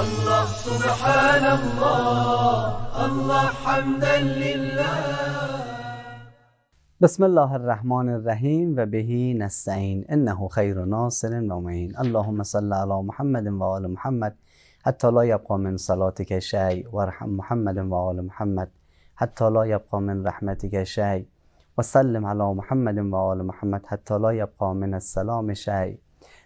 الله سبحان الله الله حمدا لله بسم الله الرحمن الرحيم وبه نستعين إنه خير ناصر ومعين اللهم صل على محمد وعلى محمد حتى لا يبقى من صلاتك شيء وارحم محمد وعلى محمد حتى لا يبقى من رحمتك شيء وسلم على محمد وعلى محمد حتى لا يبقى من السلام شيء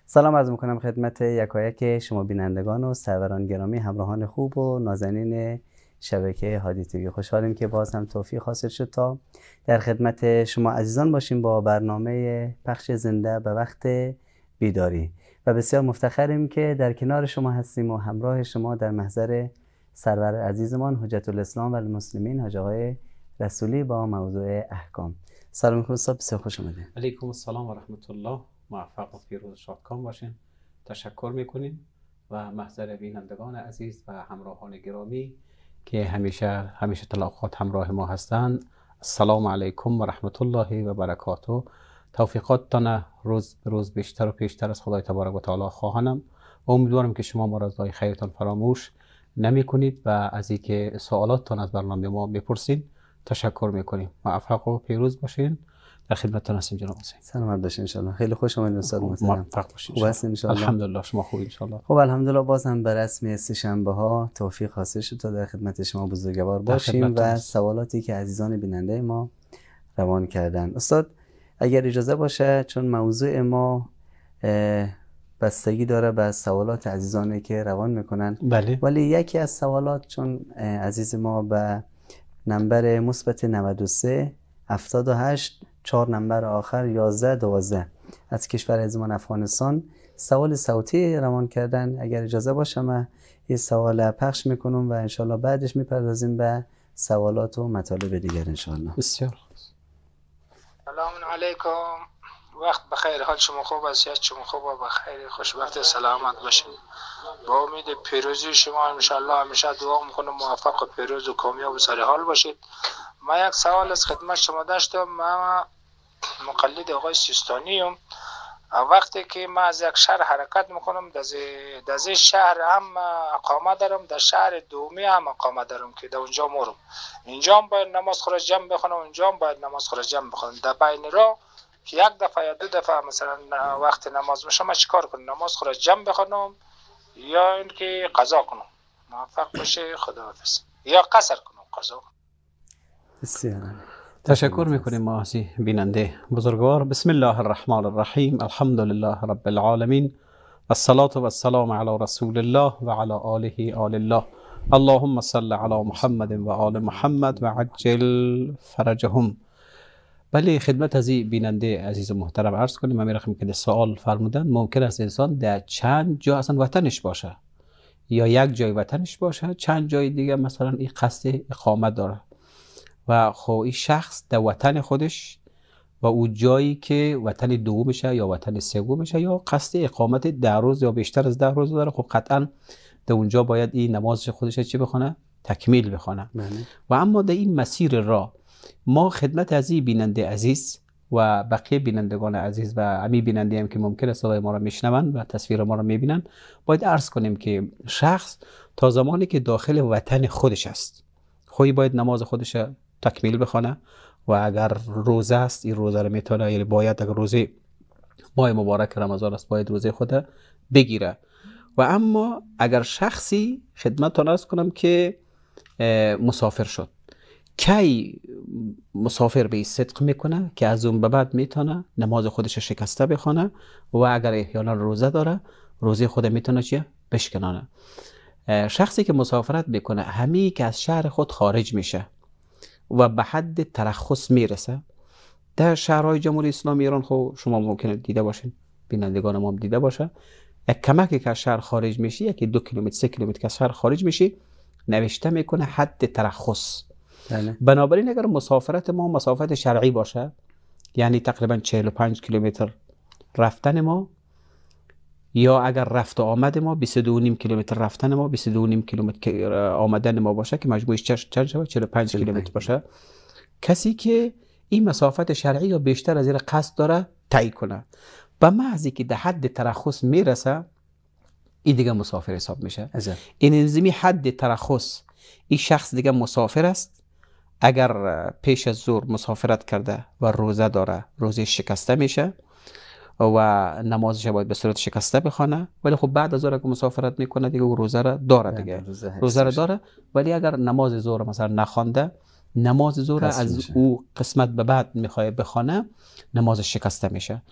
سلام عرض میکنم خدمت یکایک شما بینندگان و سروران گرامی همراهان خوب و نازنین شبکه هادی تیوی خوشحالیم که باز هم توفیق حاصل شد تا در خدمت شما عزیزان باشیم با برنامه پخش زنده به وقت بیداری و بسیار مفتخریم که در کنار شما هستیم و همراه شما در محضر سرور عزیزمان حجت الاسلام و المسلمین حاج آقای رسولی با موضوع احکام سلام استاد بسیار خوش آمدید. علیکم السلام و رحمت الله موفق و پیروز شادکام باشین تشکر میکنیم و محضر بینندگان عزیز و همراهان گرامی که همیشه همیشه تلاقات همراه ما هستند السلام علیکم و رحمت الله و برکاته تانه روز روز بیشتر و پیشتر از خدای تبارک و تعالی خواهانم و امیدوارم که شما ما رضای خیرتان فراموش نمی و از اینکه تان از برنامه ما میپرسید تشکر میکنیم موفق و پیروز باشین در خدمتتون هستیم جناب حسین سلامت باشین انشالله خیلی خوش آمدید استاد خب، محترم موفق باشین خوب هستین الله الحمدلله شما خوب انشالله خب الحمدلله بازم بر رسم سه شنبه ها توفیق حاصل شد تا در خدمت شما بزرگوار باشیم و سوالاتی که عزیزان بیننده ما روان کردن استاد اگر اجازه باشه چون موضوع ما بستگی داره به سوالات عزیزانی که روان میکنن بله. ولی یکی از سوالات چون عزیز ما به نمبر مثبت 93 78 چهار نمبر آخر 11 12 از کشور ازمان افغانستان سوال صوتی روان کردن اگر اجازه باشم یه سوال پخش میکنم و انشالله بعدش میپردازیم به سوالات و مطالب دیگر انشالله بسیار سلام علیکم وقت بخیر حال شما خوب است شما خوب بخیر خوشبخت سلامت باشید با امید پیروزی شما ان همیشه دعا میکنم موفق و پیروز و کامیاب سر حال باشید ما یک سوال از خدمت شما داشتم من مقلد آقای سیستانی هم وقتی که من از یک شهر حرکت میکنم در این شهر هم اقامه دارم در شهر دومی هم اقامه دارم که در اونجا مورم اینجا هم باید نماز خورا جمع بخونم اونجا هم باید نماز خورا جمع بخونم در بین را که یک دفعه یا دو دفعه مثلا وقت نماز میشم، من چیکار کنم نماز خورا جمع بخونم یا اینکه قضا کنم موفق باشه خداحافظ یا قصر کنم قضا بسیار تشکر میکنیم ماسی بیننده بزرگوار بسم الله الرحمن الرحیم الحمدلله رب العالمین الصلاة والسلام على علی رسول الله و علی آله آل الله اللهم صل علی محمد و آل محمد و عجل فرجهم بله خدمت از این بیننده عزیز محترم عرض کنیم من که سوال فرمودن ممکن است انسان در چند جا اصلا وطنش باشه یا یک جای وطنش باشه چند جای دیگه مثلا این قصد اقامت داره و خب شخص در وطن خودش و او جایی که وطن دو بشه یا وطن بشه یا قصد اقامت ده روز یا بیشتر از ده روز داره خب قطعا در اونجا باید این نمازش خودش چی بخونه تکمیل بخونه بله. و اما در این مسیر را ما خدمت از این بیننده عزیز و بقیه بینندگان عزیز و همین بیننده هم که است صدای ما را میشنوند و تصویر ما را میبینن باید عرض کنیم که شخص تا زمانی که داخل وطن خودش است خوی باید نماز خودش تکمیل بخونه و اگر روزه است این روزه رو میتونه یعنی باید اگر روزه ماه مبارک رمضان است باید روزه خود بگیره و اما اگر شخصی خدمت ارز کنم که مسافر شد کی مسافر به صدق میکنه که از اون به بعد میتونه نماز خودش شکسته بخونه و اگر احیانا روزه داره روزه خود میتونه چیه بشکنانه شخصی که مسافرت میکنه همه که از شهر خود خارج میشه و به حد ترخص میرسه در شهرهای جمهوری اسلامی ایران خب شما ممکنه دیده باشین بینندگان ما هم دیده باشه یک کمکی که از شهر خارج میشی یکی دو کیلومتر سه کیلومتر که از شهر خارج میشی نوشته میکنه حد ترخص بله. بنابراین اگر مسافرت ما مسافت شرعی باشه یعنی تقریبا 45 کیلومتر رفتن ما یا اگر رفت و آمد ما 22.5 کیلومتر رفتن ما 22.5 کیلومتر آمدن ما باشه که مجموعش چند شود 45 کیلومتر باشه کسی که این مسافت شرعی یا بیشتر از این قصد داره تایید کنه با محضی که در حد ترخص میرسه این دیگه مسافر حساب میشه این حد ترخص این شخص دیگه مسافر است اگر پیش از زور مسافرت کرده و روزه داره روزه شکسته میشه و نمازش باید به صورت شکسته بخونه ولی خب بعد از اون که مسافرت میکنه دیگه روزه را داره دیگه روزه را داره ولی اگر نماز ظهر مثلا نخوانده نماز ظهر از او قسمت به بعد میخواد بخوانه نماز شکسته میشه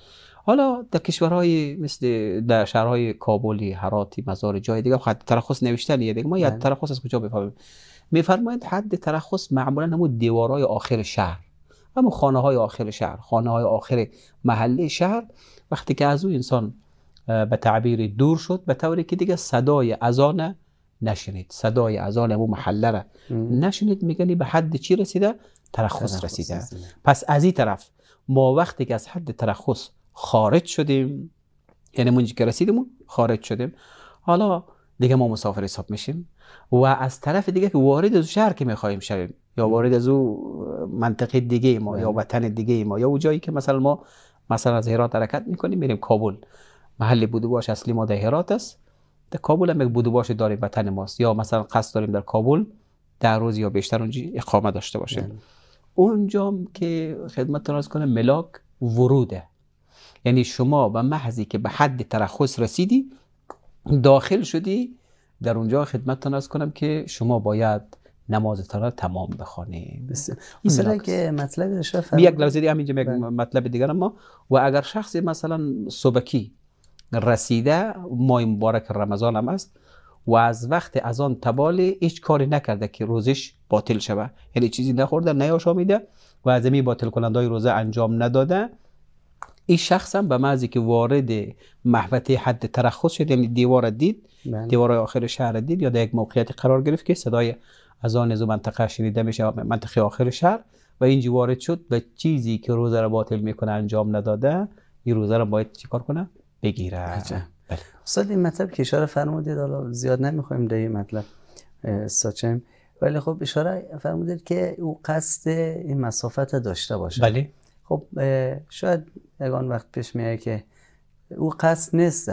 حالا در کشورهای مثل در شهرهای کابلی، هراتی، مزار جای دیگه خط ترخص نوشتن دیگه ما یاد بله. ترخص از کجا بفهمیم میفرمایند حد ترخص معمولا همون دیوارای آخر شهر اما خانه های آخر شهر خانه های آخر محله شهر وقتی که از او انسان به تعبیر دور شد به طوری که دیگه صدای اذان نشنید صدای اذان او محله را نشنید میگنی به حد چی رسیده ترخص رسیده پس از این طرف ما وقتی که از حد ترخص خارج شدیم یعنی منجی که رسیدیم خارج شدیم حالا دیگه ما مسافر حساب میشیم و از طرف دیگه که وارد از شهر که میخواهیم شویم یا وارد از او منطقه دیگه ما یا بله. وطن دیگه ما یا او جایی که مثلا ما مثلا از هرات حرکت میکنیم میریم کابل محل بودواش اصلی ما در هرات است در کابل هم یک بودواش داریم وطن ماست یا مثلا قصد داریم در کابل در روز یا بیشتر اونجا اقامه داشته باشیم بله. اونجا که خدمت راز کنه ملاک وروده یعنی شما به محضی که به حد ترخص رسیدی داخل شدی در اونجا خدمت تناز کنم که شما باید نماز را تمام بخوانیم مثلا که مطلب یک لحظه دیگه همینجا یک بله. مطلب دیگر ما و اگر شخص مثلا صبحکی رسیده ماه مبارک رمضان هم است و از وقت از آن تبالی هیچ کاری نکرده که روزش باطل شوه یعنی چیزی نخورده میده و از می باطل کننده های روزه انجام نداده این شخص هم به معنی که وارد محوطه حد ترخص شد یعنی دیوار دید بله. دیوار آخر شهر دید یا یک موقعیت قرار گرفت که صدای از آن نزو منطقه شنیده میشه منطقه آخر شهر و اینجا وارد شد و چیزی که روزه رو باطل میکنه انجام نداده این روزه رو باید چیکار کنه بگیره بله. استاد این مطلب که اشاره فرمودید حالا زیاد نمیخوایم در این مطلب ساچم ولی خب اشاره فرمودید که او قصد این مسافت داشته باشه بله خب شاید اگان وقت پیش میاد که او قصد نیست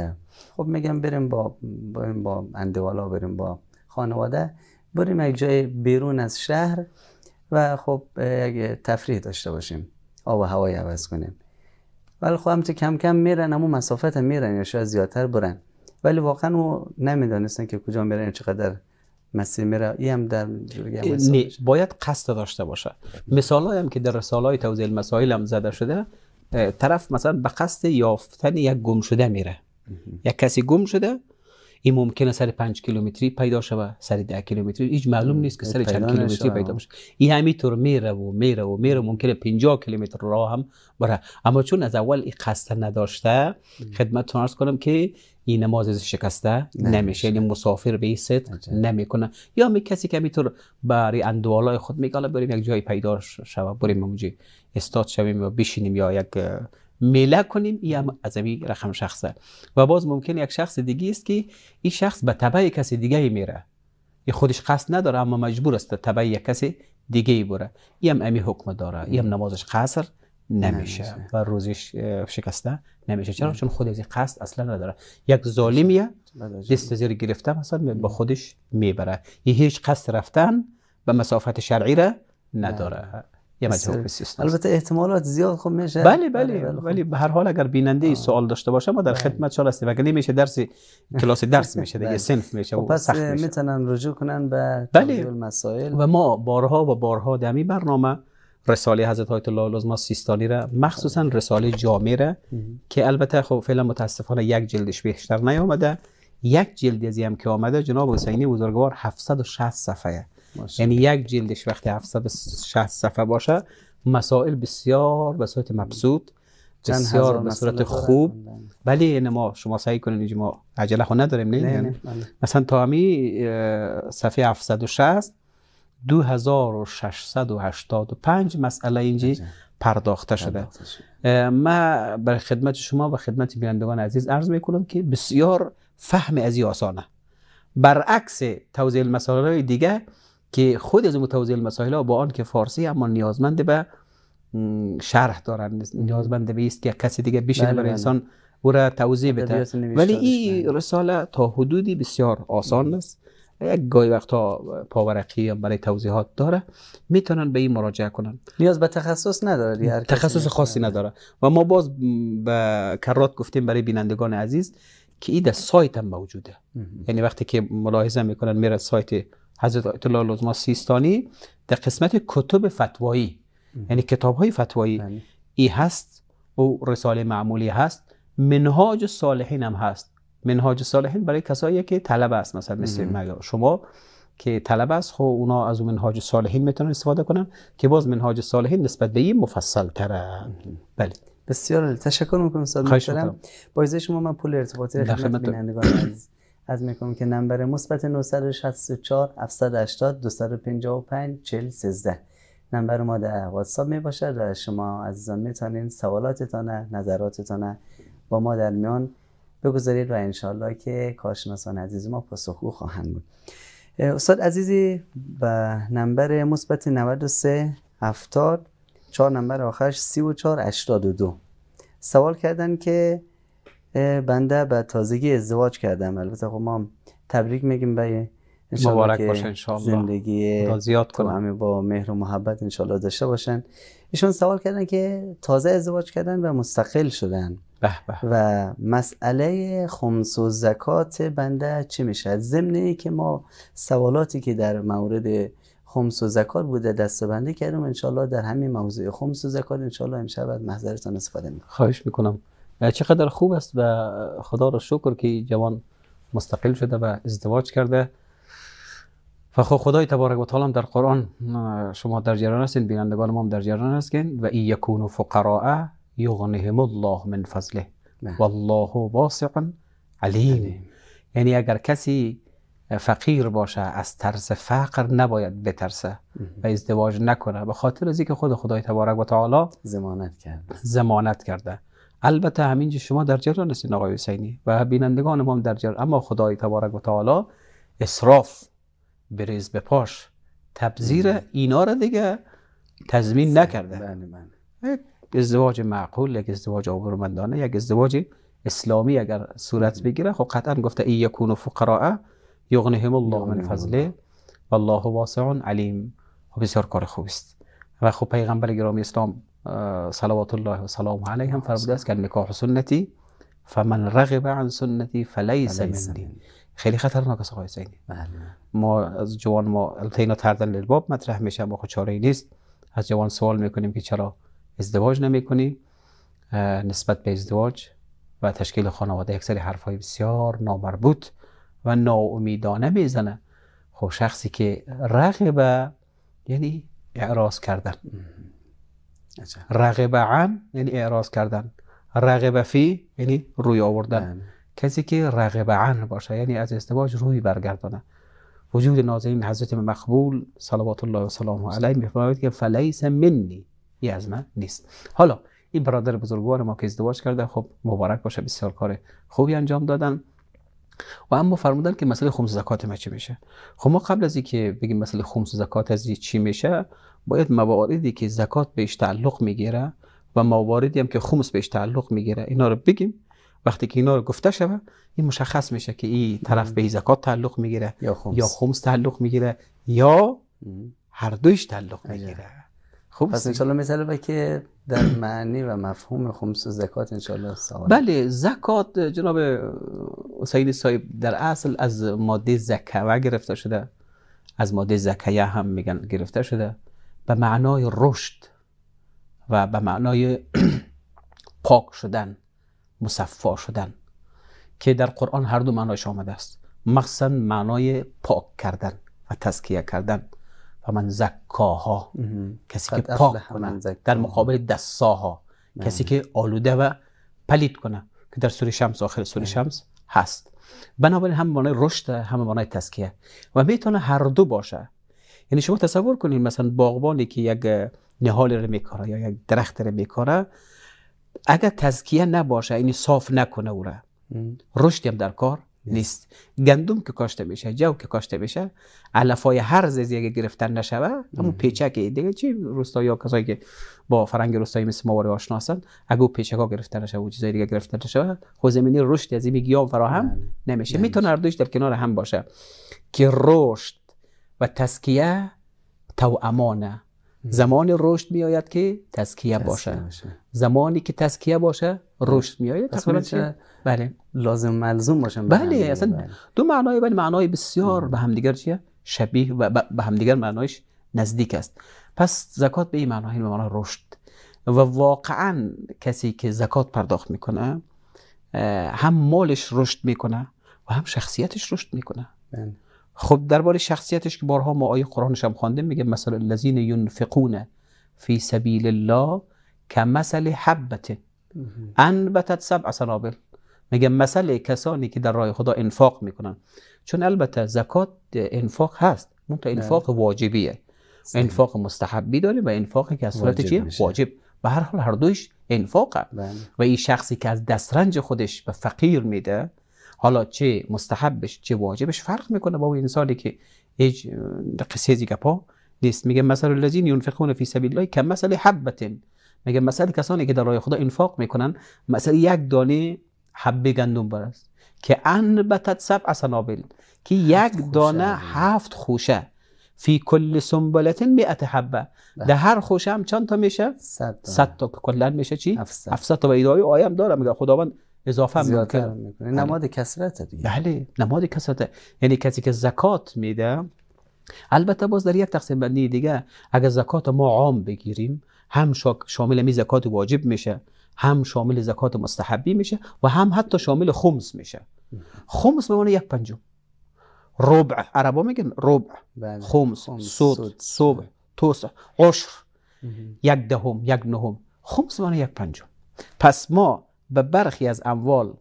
خب میگم بریم با بریم با اندوالا بریم با خانواده بریم یک جای بیرون از شهر و خب یک تفریح داشته باشیم آب و هوای عوض کنیم ولی خب همتی کم کم میرن اما مسافت هم میرن یا شاید زیادتر برن ولی واقعا او نمیدانستن که کجا میرن چقدر مسیر میره این هم در نه باید قصد داشته باشه مثال هم که در رساله های توضیح المسائل هم زده شده طرف مثلا به قصد یافتن یک گم شده میره یک کسی گم شده این ممکنه سر 5 کیلومتری پیدا شوه سر 10 کیلومتری هیچ معلوم نیست که سر چند کیلومتری پیدا بشه این همینطور میره و میره و میره ممکنه 50 کیلومتر راه هم بره اما چون از اول این قصه نداشته خدمتتون عرض کنم که این نماز از شکسته نمیشه یعنی مسافر به این نمیکنه یا می کسی که همینطور برای اندوالای خود میگه بریم یک جای پیدا شوه بریم اونجا استاد شویم و بشینیم یا یک میله کنیم این از این رقم شخص و باز ممکن یک شخص دیگه است که این شخص به تبع کسی دیگه میره یه خودش قصد نداره اما مجبور است تبع یک کسی دیگه بره این هم امی حکم داره این هم نمازش قصر نمیشه نمیشه. و روزش شکسته نمیشه چرا چون خود از این قصد اصلا نداره یک ظالمیه دست زیر گرفته مثلا با خودش میبره یه هیچ قصد رفتن به مسافت شرعی را نداره یه البته احتمالات زیاد خب میشه بله بله, بله،, بله، خب. ولی به هر حال اگر بیننده ای سوال داشته باشه ما در بله. خدمت شما هستیم اگر نمیشه درس کلاس درس میشه دیگه صنف میشه خب و پس میتونن رجوع کنن به بله. مسائل و ما بارها و بارها در این برنامه رساله حضرت آیت الله العظما سیستانی را مخصوصا خب. رساله جامع را که البته خب فعلا متاسفانه یک جلدش بیشتر نیامده یک جلدی از هم که آمده جناب حسینی بزرگوار 760 صفحه یعنی یک جلدش وقتی 760 صفحه باشه مسائل بسیار به صورت مبسوط بسیار به صورت خوب بله. ولی یعنی ما شما سعی کنید اینجا ما عجله خو نداریم نه, نه, نه. یعنی بله. مثلا تا همی صفحه 760 2685 مسئله اینجی پرداخته شده ما بر خدمت شما و خدمت بینندگان عزیز عرض میکنم که بسیار فهم از آسانه برعکس توضیح مسائل دیگه که خود از متوازی المسائل ها با آن که فارسی اما نیازمند به شرح دارند نیازمند به است که کسی دیگه بشه بله، برای بله. انسان او را توضیح بده ولی این رساله تا حدودی بسیار آسان است یک گاهی وقتا پاورقی برای توضیحات داره میتونن به این مراجعه کنن نیاز به تخصص نداره تخصص خاصی نداره و ما باز به کرات گفتیم برای بینندگان عزیز که این در سایت هم موجوده یعنی وقتی که ملاحظه میکنن میره سایت حضرت آیت الله العظما سیستانی در قسمت کتب فتوایی یعنی کتاب های فتوایی بله. ای هست او رساله معمولی هست منهاج صالحین هم هست منهاج صالحین برای کسایی که طلب است مثلا مثل شما که طلب است خب اونا از اون منهاج صالحین میتونن استفاده کنن که باز منهاج صالحین نسبت به این مفصل تره بله بسیار تشکر میکنم استاد محترم با شما من پول ارتباطی خدمت بینندگان عزیز از میکنم که نمبر مثبت 964 780 255 40 13 نمبر ما در واتساپ می باشد و شما عزیزان میتونین سوالاتتان نظراتتان با ما در میان بگذارید و انشالله که کارشناسان عزیز ما پاسخگو خواهند بود استاد عزیزی به نمبر مثبت 93 70 چهار نمبر آخرش 34 82 سوال کردن که بنده به تازگی ازدواج کردم البته خب ما تبریک میگیم به مبارک باشه انشالله زندگی زیاد خب کنم همه با مهر و محبت انشالله داشته باشن ایشون سوال کردن که تازه ازدواج کردن و مستقل شدن به به. و مسئله خمس و زکات بنده چی میشه ضمن که ما سوالاتی که در مورد خمس و زکات بوده بنده کردم انشالله در همین موضوع خمس و زکات انشالله امشب از محضرتان استفاده میکنم خواهش میکنم چقدر خوب است و خدا را شکر که جوان مستقل شده و ازدواج کرده و خب خدای تبارک و تعالی در قرآن شما در جریان هستین بینندگان ما هم در جریان هستین و ای یکون فقراء یغنهم الله من فضله والله واسع علیم یعنی اگر کسی فقیر باشه از ترس فقر نباید بترسه و ازدواج نکنه به خاطر از اینکه خود خدای تبارک و تعالی زمانت کرده زمانت کرده البته همینجا شما در جریان هستین آقای حسینی و بینندگان ما هم در جریان اما خدای تبارک و تعالی اسراف بریز به پاش تبذیر بله. اینا را دیگه تضمین بله، نکرده بله بله ازدواج معقول یک ازدواج آبرومندانه یک ازدواج اسلامی اگر صورت بله. بگیره خب قطعا گفته ای یکون فقراء یغنهم الله من فضله والله واسع علیم و خب بسیار کار خوب است و خب پیغمبر گرامی اسلام صلوات الله و سلام علیه هم فرموده است که نکاح سنتی فمن رغب عن سنتی فلیس منی خیلی خطرناک است آقای بله. ما از جوان ما التینا تردن مطرح میشه ما خب چاره نیست از جوان سوال میکنیم که چرا ازدواج نمیکنی نسبت به ازدواج و تشکیل خانواده یک سری حرفهای بسیار نامربوط و ناامیدانه میزنه خب شخصی که رغبه یعنی اعراض کردن رغب عن یعنی اعراض کردن رغب فی یعنی روی آوردن بله. کسی که رغب عن باشه یعنی از ازدواج روی برگردانه وجود ناظرین حضرت مقبول صلوات الله و سلام علیه میفرماید که فلیس منی ای از نیست حالا این برادر بزرگوار ما که ازدواج کرده خب مبارک باشه بسیار کار خوبی انجام دادن و اما فرمودن که مسئله خمس زکات ما چی میشه خب ما قبل از اینکه بگیم مسئله خمس زکات از چی میشه باید مواردی که زکات بهش تعلق میگیره و مواردی هم که خمس بهش تعلق میگیره اینا رو بگیم وقتی که اینا رو گفته شوه این مشخص میشه که این طرف به زکات تعلق میگیره یا خمس, یا خمس تعلق میگیره یا هر دویش تعلق میگیره خوب پس انشالله مثال که در معنی و مفهوم خمس و زکات انشالله سوال بله زکات جناب سید صاحب در اصل از ماده زکوه گرفته شده از ماده زکیه هم میگن گرفته شده به معنای رشد و به معنای پاک شدن مصفا شدن که در قرآن هر دو معنایش آمده است مخصوصا معنای پاک کردن و تزکیه کردن فمن زکاها کسی که پاک کنه در مقابل دساها کسی که آلوده و پلید کنه که در سور شمس آخر سور شمس هست بنابراین هم معنای رشد هم معنای تسکیه و میتونه هر دو باشه یعنی شما تصور کنید مثلا باغبانی که یک نهال رو میکاره یا یک درخت رو میکاره اگر تزکیه نباشه یعنی صاف نکنه او را رشدی هم در کار نیست گندم که کاشته میشه جو که کاشته میشه علفای هر زیزی اگه گرفتن نشوه همون پیچک دیگه چی روستایی ها کسایی که با فرنگ روستایی مثل ما آشنا هستن اگه پیچک ها گرفتن نشوه و چیزای دیگه گرفتن نشوه خود خب زمینی رشد از این گیاه فراهم بله. نمیشه بله میتونه هر دوش در کنار هم باشه که رشد و تسکیه امانه. زمان رشد میآید که تسکیه باشه زمانی که تسکیه باشه رشد میایه تقریبا بله لازم ملزوم باشن بله اصلا بله. دو معنای ولی بله، معنای بسیار به همدیگر چیه شبیه و به همدیگر معنایش نزدیک است پس زکات به این معنا به معنا رشد و واقعا کسی که زکات پرداخت میکنه هم مالش رشد میکنه و هم شخصیتش رشد میکنه بله. خب درباره شخصیتش که بارها ما آیه قرآنش هم خواندیم میگه مثلا الذین ینفقون فی سبیل الله مثل حبه انبتت سبع سنابل میگه مثل کسانی که در راه خدا انفاق میکنن چون البته زکات انفاق هست اون انفاق واجبیه انفاق مستحبی داره و انفاقی که از صورت چیه واجب به هر حال هر دویش انفاقه بله. و این شخصی که از دسترنج خودش به فقیر میده حالا چه مستحبش چه واجبش فرق میکنه با اون انسانی که هیچ قصه نیست میگه مثل الذین ینفقون فی سبیل الله که مثل حبه میگه مثل کسانی که در راه خدا انفاق میکنن مثلا یک دانه حب گندم برست که انبتت سبع سنابل که یک دانه هفت خوشه فی کل سنبلت مئت حبه ده بله. هر خوشه هم چند تا میشه؟ صد تا کلا میشه چی؟ 700 تا و ایدای آیه هم داره میگه خداوند اضافه هم میکنه بله. نماد کسرت دیگه بله نماد کسرت یعنی کسی که زکات میده البته باز در یک تقسیم بندی دیگه اگر زکات ما عام بگیریم هم شامل می زکات واجب میشه هم شامل زکات مستحبی میشه و هم حتی شامل خمس میشه خمس به یک پنجم ربع عربا میگن ربع بله. خمس صد صبح توسع عشر یک دهم یک نهم خمس به یک پنجم پس ما به برخی از اموال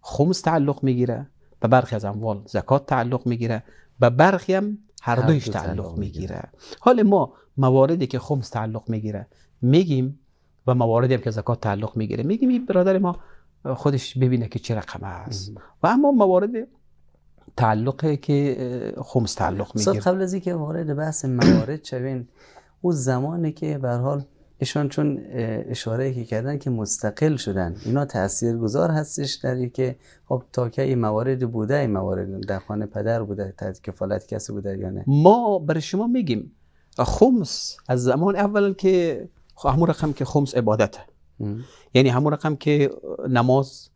خمس تعلق میگیره به برخی از اموال زکات تعلق میگیره به برخی هم هر دویش تعلق میگیره حال ما مواردی که خمس تعلق میگیره میگیم و مواردی هم که زکات تعلق میگیره میگیم این برادر ما خودش ببینه که چه رقم است و اما موارد تعلقه که خمس تعلق میگیره قبل از اینکه وارد بحث موارد شوین او زمانی که به حال ایشان چون اشاره که کردن که مستقل شدن اینا گذار هستش در که خب تا که این موارد بوده این موارد در خانه پدر بوده تا کفالت کسی بوده یا نه ما برای شما میگیم خمس از زمان اول که خب، همون رقم که خمس عبادته یعنی همون رقم که نماز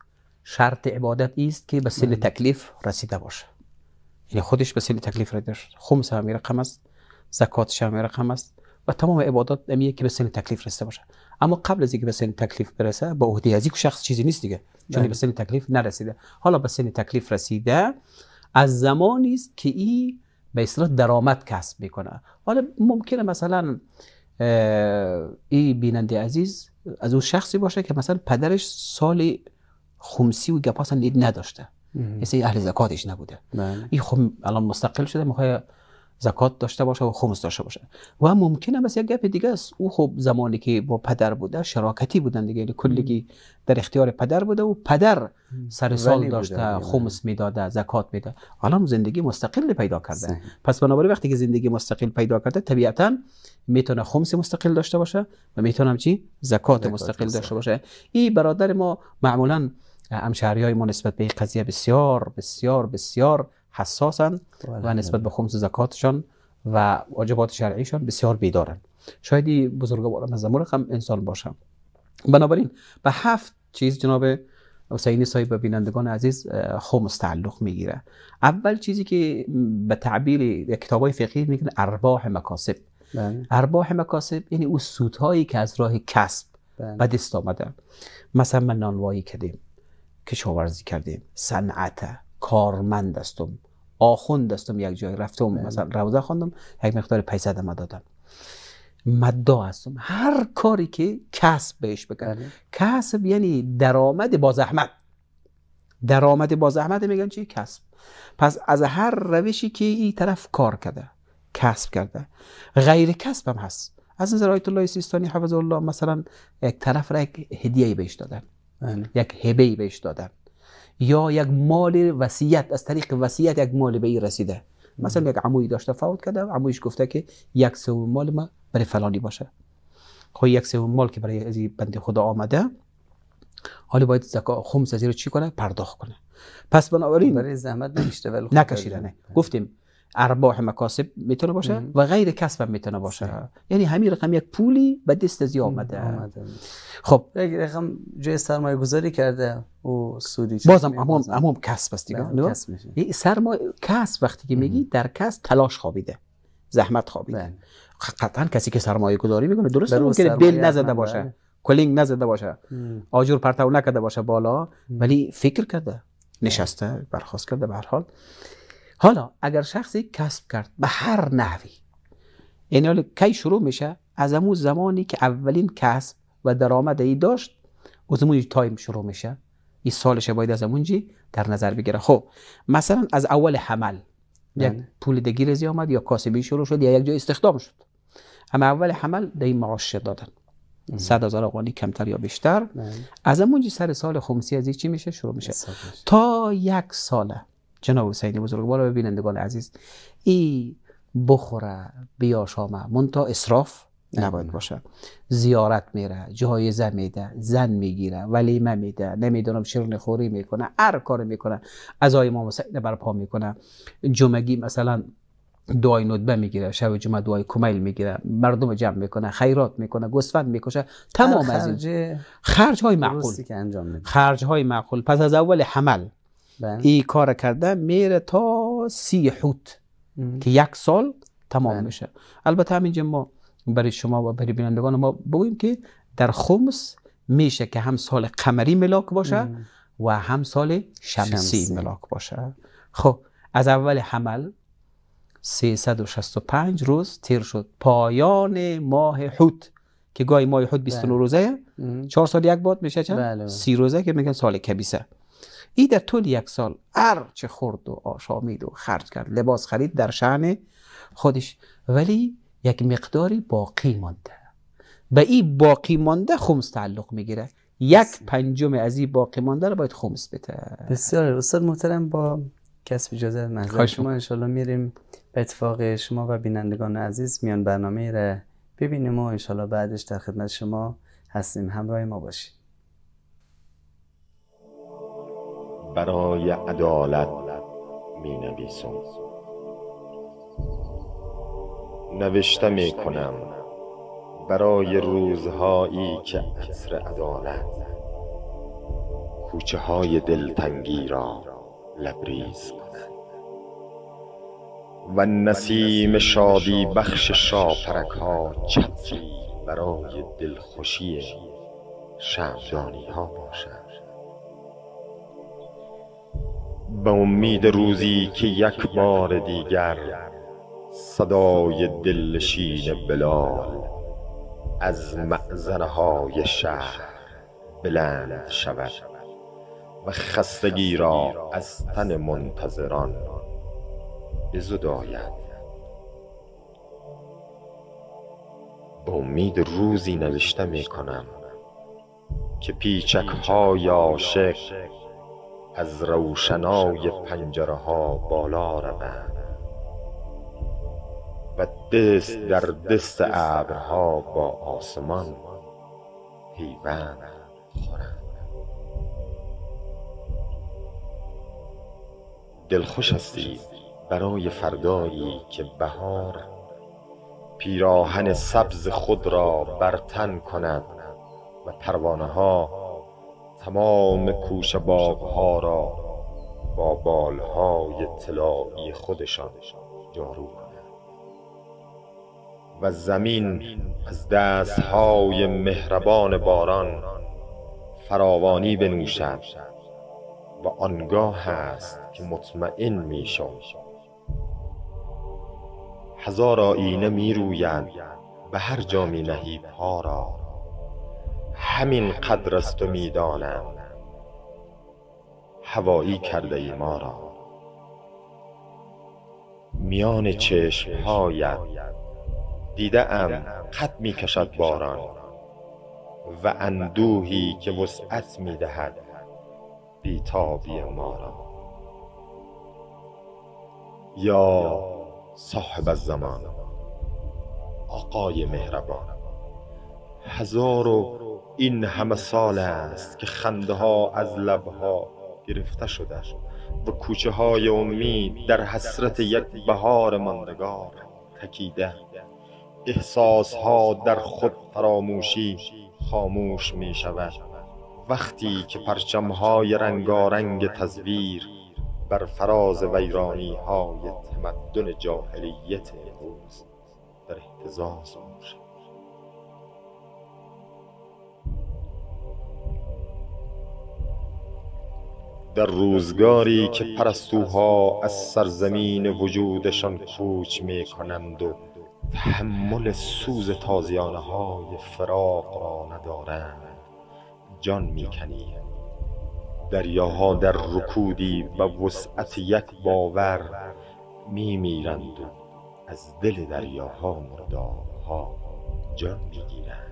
شرط عبادت است که به سن تکلیف رسیده باشه یعنی خودش به سن تکلیف رسیده خمس هم رقم است زکات هم رقم است و تمام عبادات امیه که به سن تکلیف رسیده باشه اما قبل از اینکه به سن تکلیف برسه به عهده از یک شخص چیزی نیست دیگه چون بله. به سن تکلیف نرسیده حالا به سن تکلیف رسیده از زمانی است که این به اصطلاح درآمد کسب میکنه حالا ممکنه مثلا این بیننده عزیز از اون شخصی باشه که مثلا پدرش سال خمسی و گپاسن نداشته مثل اهل زکاتش نبوده بله. این خب الان مستقل شده میخواد زکات داشته باشه و خمس داشته باشه و ممکنه بس یک گپ دیگه است او خب زمانی که با پدر بوده شراکتی بودن دیگه یعنی کلگی در اختیار پدر بوده و پدر سر سال داشته خمس میداده زکات میده الان زندگی مستقل پیدا کرده صحیح. پس بنابراین وقتی که زندگی مستقل پیدا کرده طبیعتا میتونه خمس مستقل داشته باشه و میتونه چی زکات مستقل داشته باشه این برادر ما معمولا همشهری های ما نسبت به این قضیه بسیار بسیار بسیار حساسن و بله، بله. نسبت به خمس زکاتشان و واجبات شرعیشان بسیار بیدارن شاید بزرگوارم از هم انسان باشم بنابراین به هفت چیز جناب حسین صاحب و بینندگان عزیز خمس تعلق میگیره اول چیزی که به تعبیر کتاب های فقهی میگن ارباح مکاسب بله. ارباح مکاسب یعنی او سودهایی که از راه کسب بله. به دست آمده مثلا من نانوایی کردیم کشاورزی کردیم صنعت کارمند هستم آخوند دستم یک جای رفتم بله. مثلا روزه خواندم یک مقدار پیسه دم دادم مدا هستم هر کاری که کسب بهش بکنم بله. کسب یعنی درآمد با زحمت درآمد با زحمت میگن چی کسب پس از هر روشی که این طرف کار کرده کسب کرده غیر کسب هم هست از نظر آیت الله سیستانی حفظه الله مثلا یک طرف را یک هدیه بهش دادن بله. یک هبه بهش دادن یا یک مال وصیت از طریق وصیت یک مال به این رسیده مثلا یک عموی داشته فوت کرده عمویش گفته که یک سوم مال ما برای فلانی باشه خو خب یک سوم مال که برای از بنده خدا آمده حالا باید زکا خمس از چی کنه پرداخت کنه پس بنابراین برای زحمت نکشیده ولی خب بله. گفتیم ارباح مکاسب میتونه باشه و غیر کسب هم میتونه باشه یعنی همین رقم یک پولی به دست آمده. آمده خب یک رقم جای سرمایه گذاری کرده او سودی بازم کسب است دیگه بله، سرمایه کسب وقتی که میگی در کسب تلاش خوابیده زحمت خوابیده بله. قطعا کسی که سرمایه گذاری میکنه درست ممکنه بیل بله. نزده باشه کلنگ نزده باشه آجور پرتو نکرده باشه بالا ولی فکر کرده نشسته برخواست کرده به هر حالا اگر شخصی کسب کرد به هر نحوی این یعنی حال کی شروع میشه از اون زمانی که اولین کسب و درآمد ای داشت از امو تایم شروع میشه این سالش باید از جی در نظر بگیره خب مثلا از اول حمل یک بله. پول دگیر زی آمد یا کاسبی شروع شد یا یک جا استخدام شد اما اول حمل در این معاش دادن صد هزار آقانی کمتر یا بیشتر بله. از همونجی سر سال خمسی از چی میشه شروع میشه تا یک ساله جناب حسین بزرگوار و بینندگان عزیز ای بخوره بیاشامه مونتا، اصراف نباید باشه زیارت میره جایزه میده زن میگیره ولیمه میده نمیدونم شیرن خوری میکنه هر کار میکنه آی امام حسین برپا میکنه جمعگی مثلا دعای ندبه میگیره شب جمعه دعای کمیل میگیره مردم جمع میکنه خیرات میکنه گسفند میکشه تمام از این خرج های معقول خرج های معقول پس از اول حمل بله. این کار کرده میره تا سی حوت که یک سال تمام میشه بله. البته همینجا ما برای شما و برای بینندگان ما بگویم که در خمس میشه که هم سال قمری ملاک باشه و هم سال شمسی, شمسی. ملاک باشه خب از اول حمل 365 روز تیر شد پایان ماه حوت که گاهی ماه حوت 29 بله. روزه چهار سال یک باد میشه چند؟ 30 روزه که میگن سال کبیسه ای در طول یک سال هر چه خورد و آشامید و خرج کرد لباس خرید در شعن خودش ولی یک مقداری باقی مانده به این باقی مانده خمس تعلق میگیره یک پنجم از این باقی مانده رو باید خمس بده بسیار استاد محترم با کسب اجازه منظر شما انشالله میریم به اتفاق شما و بینندگان عزیز میان برنامه را ببینیم و انشالله بعدش در خدمت شما هستیم همراه ما باشید برای عدالت می نویسم نوشته می کنم برای روزهایی که عصر عدالت کوچه های دلتنگی را لبریز و نسیم شادی بخش شاپرک ها چتری برای دلخوشی شمدانی ها باشد به امید روزی که یک بار دیگر صدای دلشین بلال از معزنهای شهر بلند شود و خستگی را از تن منتظران بزداید به امید روزی نوشته می کنم که پیچک های عاشق از روشنای پنجره ها بالا روند و دست در دست ابرها با آسمان پیوند خورند دلخوش هستی برای فردایی که بهار پیراهن سبز خود را برتن کند و پروانه ها تمام کوش باغها را با بالهای طلایی خودشان جارو کنند و زمین از دستهای مهربان باران فراوانی بنوشد و آنگاه است که مطمئن می شود هزار آینه می روید به هر جا می نهی پا را همین قدر است و میدانم هوایی کرده ای ما را میان چشم هایت دیده ام قد می کشد باران و اندوهی که وسعت می دهد بیتابی ما را یا صاحب الزمان آقای مهربان هزار و این همه سال است که خنده ها از لبها گرفته شده و کوچه های امید در حسرت یک بهار ماندگار تکیده احساس ها در خود فراموشی خاموش می شود وقتی که پرچم های رنگارنگ تزویر بر فراز ویرانی های تمدن جاهلیت امروز در احتزاز در روزگاری که پرستوها از سرزمین وجودشان کوچ می کنند و تحمل سوز تازیانه های فراق را ندارند جان میکنی دریاها در رکودی و وسعت یک باور میمیرند و از دل دریاها مردارها جان میگیرند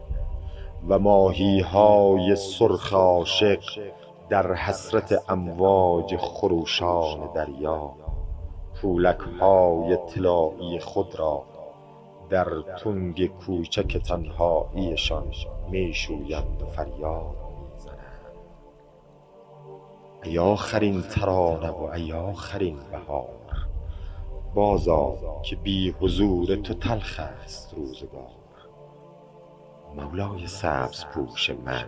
و ماهی های سرخ عاشق در حسرت امواج خروشان دریا پولک های طلایی خود را در تنگ کوچک تنهاییشان میشویند و فریاد میزنند ای آخرین ترانه و ای آخرین بهار بازا که بی حضور تو تلخ است روزگار مولای سبز پوش من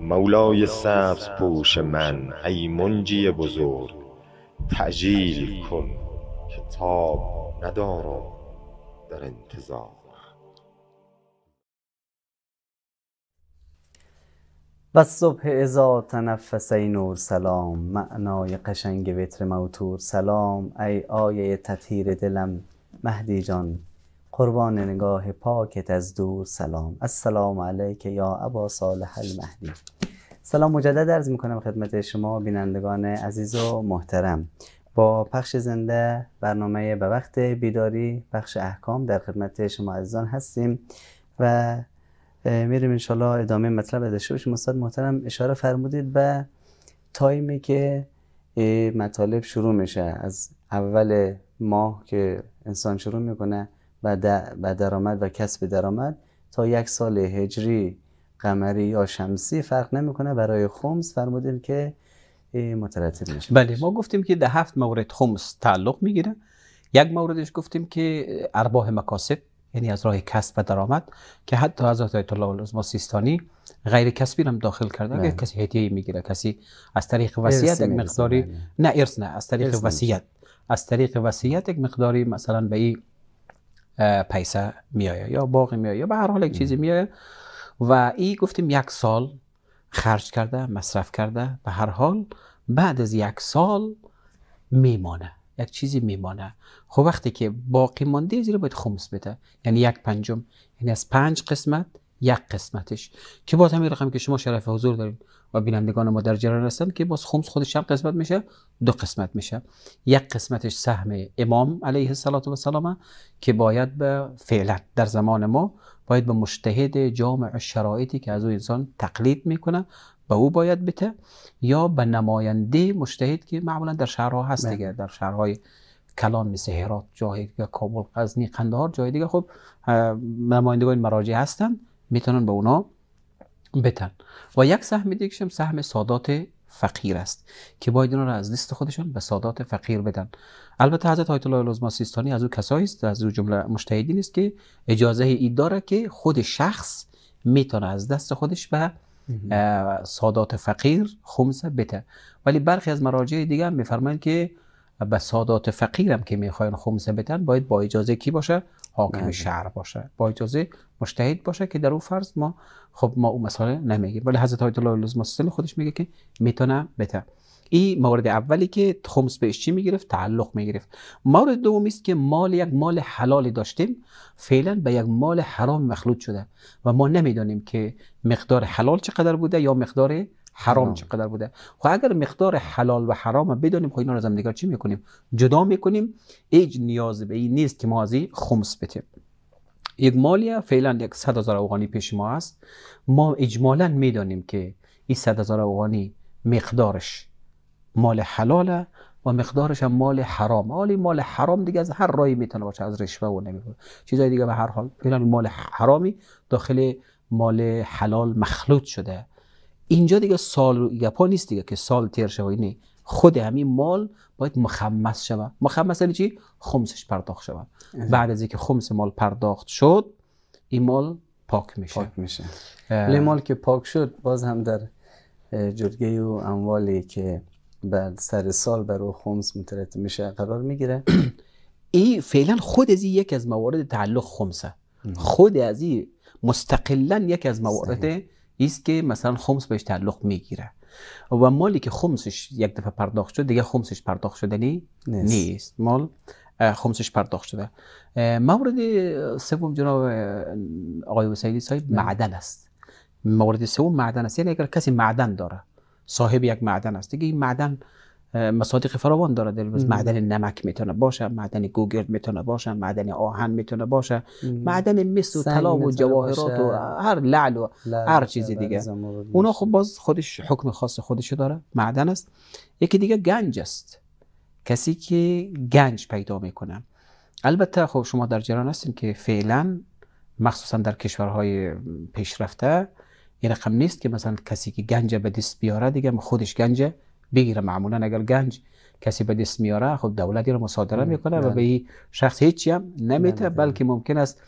مولای سبز پوش من ای منجی بزرگ تعجیل کن که تاب ندارم در انتظار و صبح ازا تنفس نور سلام معنای قشنگ وتر موتور سلام ای آیه تطهیر دلم مهدی جان قربان نگاه پاکت از دور سلام السلام علیک یا ابا صالح المهدی سلام مجدد عرض میکنم خدمت شما بینندگان عزیز و محترم با پخش زنده برنامه به وقت بیداری بخش احکام در خدمت شما عزیزان هستیم و میریم انشالله ادامه مطلب داشته باشیم استاد محترم اشاره فرمودید به تایمی که مطالب شروع میشه از اول ماه که انسان شروع میکنه و درآمد و کسب درآمد تا یک سال هجری قمری یا شمسی فرق نمیکنه برای خمس فرمودیم که مترتب میشه بله ما گفتیم که ده هفت مورد خمس تعلق میگیره یک موردش گفتیم که ارباح مکاسب یعنی از راه کسب و درآمد که حتی حضرت آیت الله العظما سیستانی غیر کسبی هم داخل کرده اگر بله. کسی هدیه میگیره کسی از طریق وصیت یک مقداری بله. نه ارث نه از طریق وصیت از طریق وصیت یک مقداری مثلا به پیسه میایه یا باقی میایه یا به هر حال یک چیزی میایه و ای گفتیم یک سال خرج کرده مصرف کرده به هر حال بعد از یک سال میمانه یک چیزی میمانه خب وقتی که باقی مانده زیرا باید خمس بده یعنی یک پنجم یعنی از پنج قسمت یک قسمتش که باز همین رقم که شما شرف حضور دارید و بینندگان ما در جریان هستند که باز خمس خودش هم قسمت میشه دو قسمت میشه یک قسمتش سهم امام علیه السلام که باید به فعلا در زمان ما باید به مشتهد جامع شرایطی که از او انسان تقلید میکنه به او باید بته یا به نماینده مشتهد که معمولا در شهرها هست بله. دیگه در شهرهای کلان مثل هرات جایی که کابل غزنی قندهار جای دیگه خب نمایندگان مراجع هستند میتونن به اونا بتن و یک سهم دیگه سهم سادات فقیر است که باید اینا را از لیست خودشان به سادات فقیر بدن البته حضرت آیت الله العظما سیستانی از او کسایی است از او جمله مشتهدین است که اجازه ای داره که خود شخص میتونه از دست خودش به سادات فقیر خمسه بده ولی برخی از مراجع دیگه میفرمایند که و به سادات فقیرم که میخواین خمسه بدن باید با اجازه کی باشه حاکم بله. شهر باشه با اجازه مشتهد باشه که در اون فرض ما خب ما اون مسئله نمیگیم ولی حضرت آیت الله لزم خودش میگه که میتونه بده این مورد اولی که خمس بهش چی میگرفت تعلق میگرفت مورد دومی است که مال یک مال حلالی داشتیم فعلا به یک مال حرام مخلوط شده و ما نمیدانیم که مقدار حلال چقدر بوده یا مقدار حرام چقدر بوده خب اگر مقدار حلال و حرام بدونیم خب اینا رو از دیگر چی میکنیم جدا میکنیم هیچ نیاز به این نیست که ما از خمس بتیم یک مالی فعلا یک صد هزار اوغانی پیش ما است ما اجمالا میدانیم که این صد هزار اوغانی مقدارش مال حلاله و مقدارش هم مال حرام حالی مال حرام دیگه از هر رایی میتونه باشه از رشوه و نمیدونه چیزای دیگه به هر حال فعلا مال حرامی داخل مال حلال مخلوط شده اینجا دیگه سال یپا نیست دیگه که سال تیر شوه نه خود همین مال باید مخمس شوه مخمس یعنی چی خمسش پرداخت شوه بعد از اینکه خمس مال پرداخت شد این مال پاک میشه پاک میشه مال که پاک شد باز هم در جرگه و اموالی که بعد سر سال برای خمس مترتب میشه قرار میگیره این فعلا خود از یک از موارد تعلق خمسه خود از این مستقلا یک از موارد ایست که مثلا خمس بهش تعلق میگیره و مالی که خمسش یک دفعه پرداخت شد دیگه خمسش پرداخت شدنی نیست, نیست. مال خمسش پرداخت شده مورد سوم جناب آقای وسیلی صاحب معدن است مورد سوم معدن است یعنی اگر کسی معدن داره صاحب یک معدن است دیگه این معدن مصادیق فراوان داره معدن نمک میتونه باشه معدن گوگرد میتونه باشه معدن آهن میتونه باشه معدن مس و طلا و جواهرات و هر لعل و هر چیز دیگه اونا خب باز خودش حکم خاص خودشو داره معدن است یکی دیگه گنج است کسی که گنج پیدا میکنه البته خب شما در جریان هستین که فعلا مخصوصا در کشورهای پیشرفته این رقم نیست که مثلا کسی که گنج به دست بیاره دیگه خودش گنج بگیره معمولا اگر گنج کسی به دست میاره خب دولتی رو مصادره میکنه و به این شخص هیچی هم نمیته بلکه ممکن است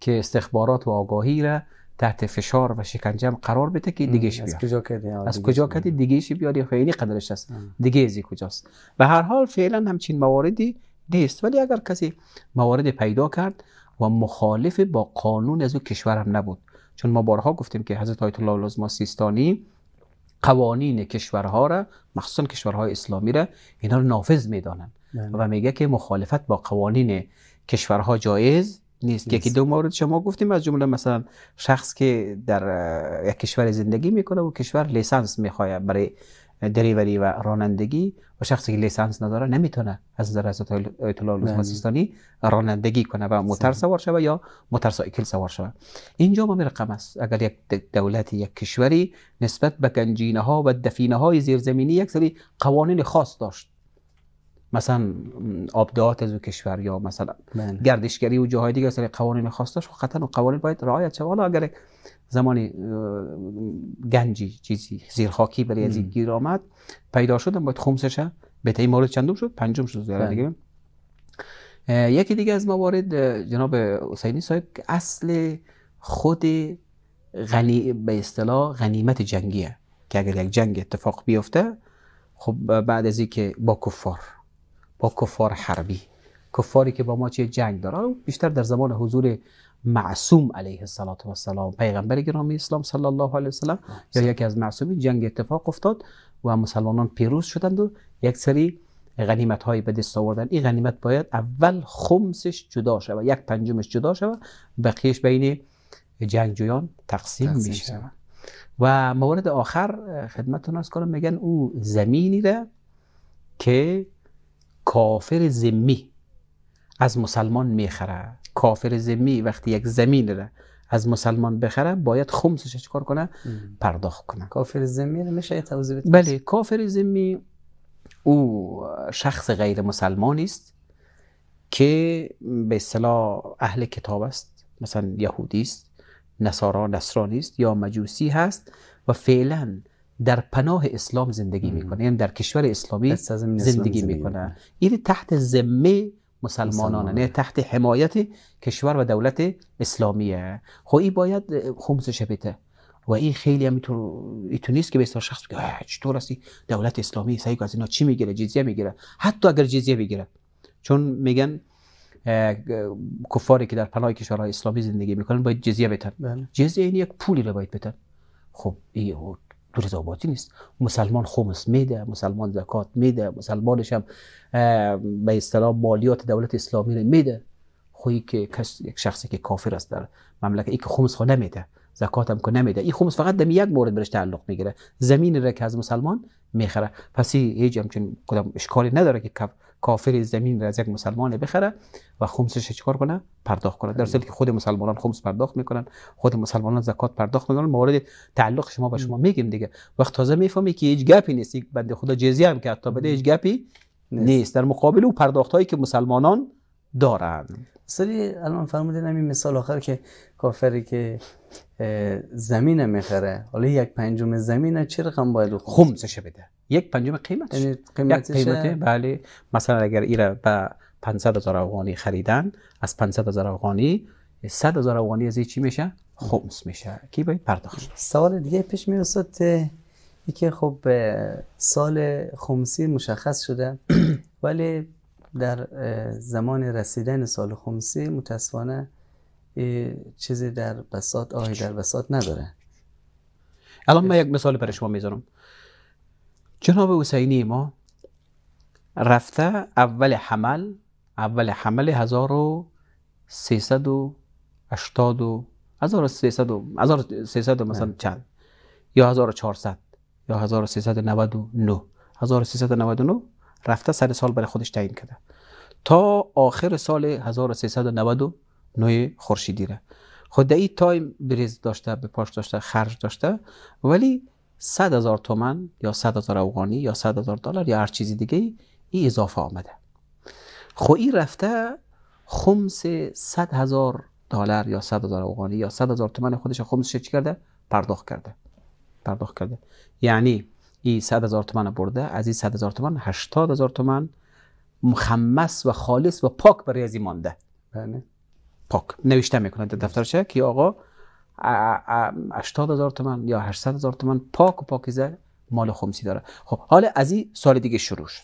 که استخبارات و آگاهی را تحت فشار و شکنجه هم قرار بده که دیگهش بیاد از کجا کردی از کجا کردی دیگهش بیاری خیلی خب قدرش است دیگه ازی کجاست به هر حال فعلا همچین مواردی نیست ولی اگر کسی موارد پیدا کرد و مخالف با قانون از اون کشور هم نبود چون ما بارها گفتیم که حضرت آیت الله العظما سیستانی قوانین کشورها را مخصوصا کشورهای اسلامی را اینا نافذ میدانند بله. و میگه که مخالفت با قوانین کشورها جایز نیست یکی دو مورد شما گفتیم از جمله مثلا شخص که در یک کشور زندگی میکنه و کشور لیسانس میخواد برای دریوری و رانندگی و شخصی که لیسانس نداره نمیتونه از نظر حضرت آیت الله بله. رانندگی کنه و موتر بله. سوار شوه یا موتر سایکل سوار شوه اینجا ما رقم است اگر یک دولتی یک کشوری نسبت به گنجینه ها و دفینه های زیرزمینی یک سری قوانین خاص داشت مثلا آبدات از کشور یا مثلا بله. گردشگری و جاهای دیگه سری قوانین خاص داشت خطا خب قوانین باید رعایت شود اگر زمانی گنجی چیزی زیرخاکی برای از گیر آمد پیدا شدم باید خمسش به مورد چندم شد پنجم شد بله. دیگه یکی دیگه از موارد جناب حسینی صاحب اصل خود غنی به اصطلاح غنیمت جنگیه که اگر یک جنگ اتفاق بیفته خب بعد از اینکه با کفار با کفار حربی کفاری که با ما چه جنگ داره بیشتر در زمان حضور معصوم علیه السلام پیغمبر گرامی اسلام صلی الله علیه وسلم یا یکی از معصومی جنگ اتفاق افتاد و مسلمانان پیروز شدند و یک سری غنیمت هایی به دست آوردن این غنیمت باید اول خمسش جدا شود یک پنجمش جدا شود بقیش بین جنگجویان تقسیم, تقسیم میشه و مورد آخر خدمتتون از کنم میگن او زمینی ده که کافر زمی از مسلمان میخره کافر زمی وقتی یک زمین را از مسلمان بخره باید خمسش چکار کنه پرداخت کنه کافر زمی میشه توضیح بده بله کافر زمی او شخص غیر مسلمان است که به اصطلاح اهل کتاب است مثلا یهودی است نصارا نصرانی است یا مجوسی هست و فعلا در پناه اسلام زندگی میکنه یعنی در کشور اسلامی زندگی, زندگی میکنه این تحت ذمه مسلمانانه تحت حمایت کشور و دولت اسلامیه خب این باید خمس شبیته و این خیلی هم تو نیست که بسیار شخص بگه چطور هستی دولت اسلامی سعی از اینا چی میگیره جزیه میگیره حتی اگر جزیه بگیره چون میگن کفاری که در پناه کشورهای اسلامی زندگی میکنن باید جزیه بدن بله. جزیه این یک پولی رو باید بدن خب رضاباتی نیست مسلمان خمس میده مسلمان زکات میده مسلمانش هم به اصطلاح مالیات دولت اسلامی رو میده خویی که کس یک شخصی که کافر است در مملکه، ای که خمس خو نمیده زکات هم که نمیده این خمس فقط در یک مورد برش تعلق میگیره زمین را که از مسلمان میخره پس هیچ همچین کدام اشکالی نداره که کافر زمین را از یک مسلمان بخره و خمسش چیکار کنه پرداخت کنه در صورتی که خود مسلمانان خمس پرداخت میکنن خود مسلمانان زکات پرداخت میکنن مورد تعلق شما به شما میگیم دیگه وقت تازه میفهمی که هیچ گپی نیست بنده خدا جزیه هم که حتی بده هیچ گپی نیست در مقابل او پرداخت هایی که مسلمانان دارند سری الان فرمودین همین مثال آخر که کافری که زمین میخره حالا یک پنجم زمین چه رقم باید خمسش بده یک پنجم قیمتش یعنی قیمتش قیمته بله مثلا اگر ایره به 500 هزار افغانی خریدن از 500 هزار افغانی 100 هزار افغانی از چی میشه خمس میشه کی باید پرداخت سوال دیگه پیش میرسد که خب سال خمسی مشخص شده ولی در زمان رسیدن سال خمسی متاسفانه چیزی در بساط آهی در بساط نداره الان من یک مثال برای شما میذارم جناب حسینی ما رفته اول حمل اول حمل 1380 1300 و 1300 مثلا چند یا 1400 یا 1399 1399 رفته سر سال برای خودش تعیین کرده تا آخر سال 1399 خورشیدی را خود خب در این تایم بریز داشته به پاش داشته خرج داشته ولی 100 هزار تومن یا 100 هزار افغانی یا 100 هزار دلار یا هر چیزی دیگه این اضافه آمده خو خب این رفته خمس 100 هزار دلار یا 100 هزار افغانی یا 100 هزار تومن خودش خمسش چی کرده پرداخت کرده پرداخت کرده یعنی این 100 هزار تومن برده از این 100 هزار تومن 80 هزار تومن مخمس و خالص و پاک برای از مانده بله پاک نوشته میکنه در دفترچه که آقا 80 هزار تومن یا 800 هزار تومن پاک و پاکیزه مال خمسی داره خب حالا از این سال دیگه شروع شد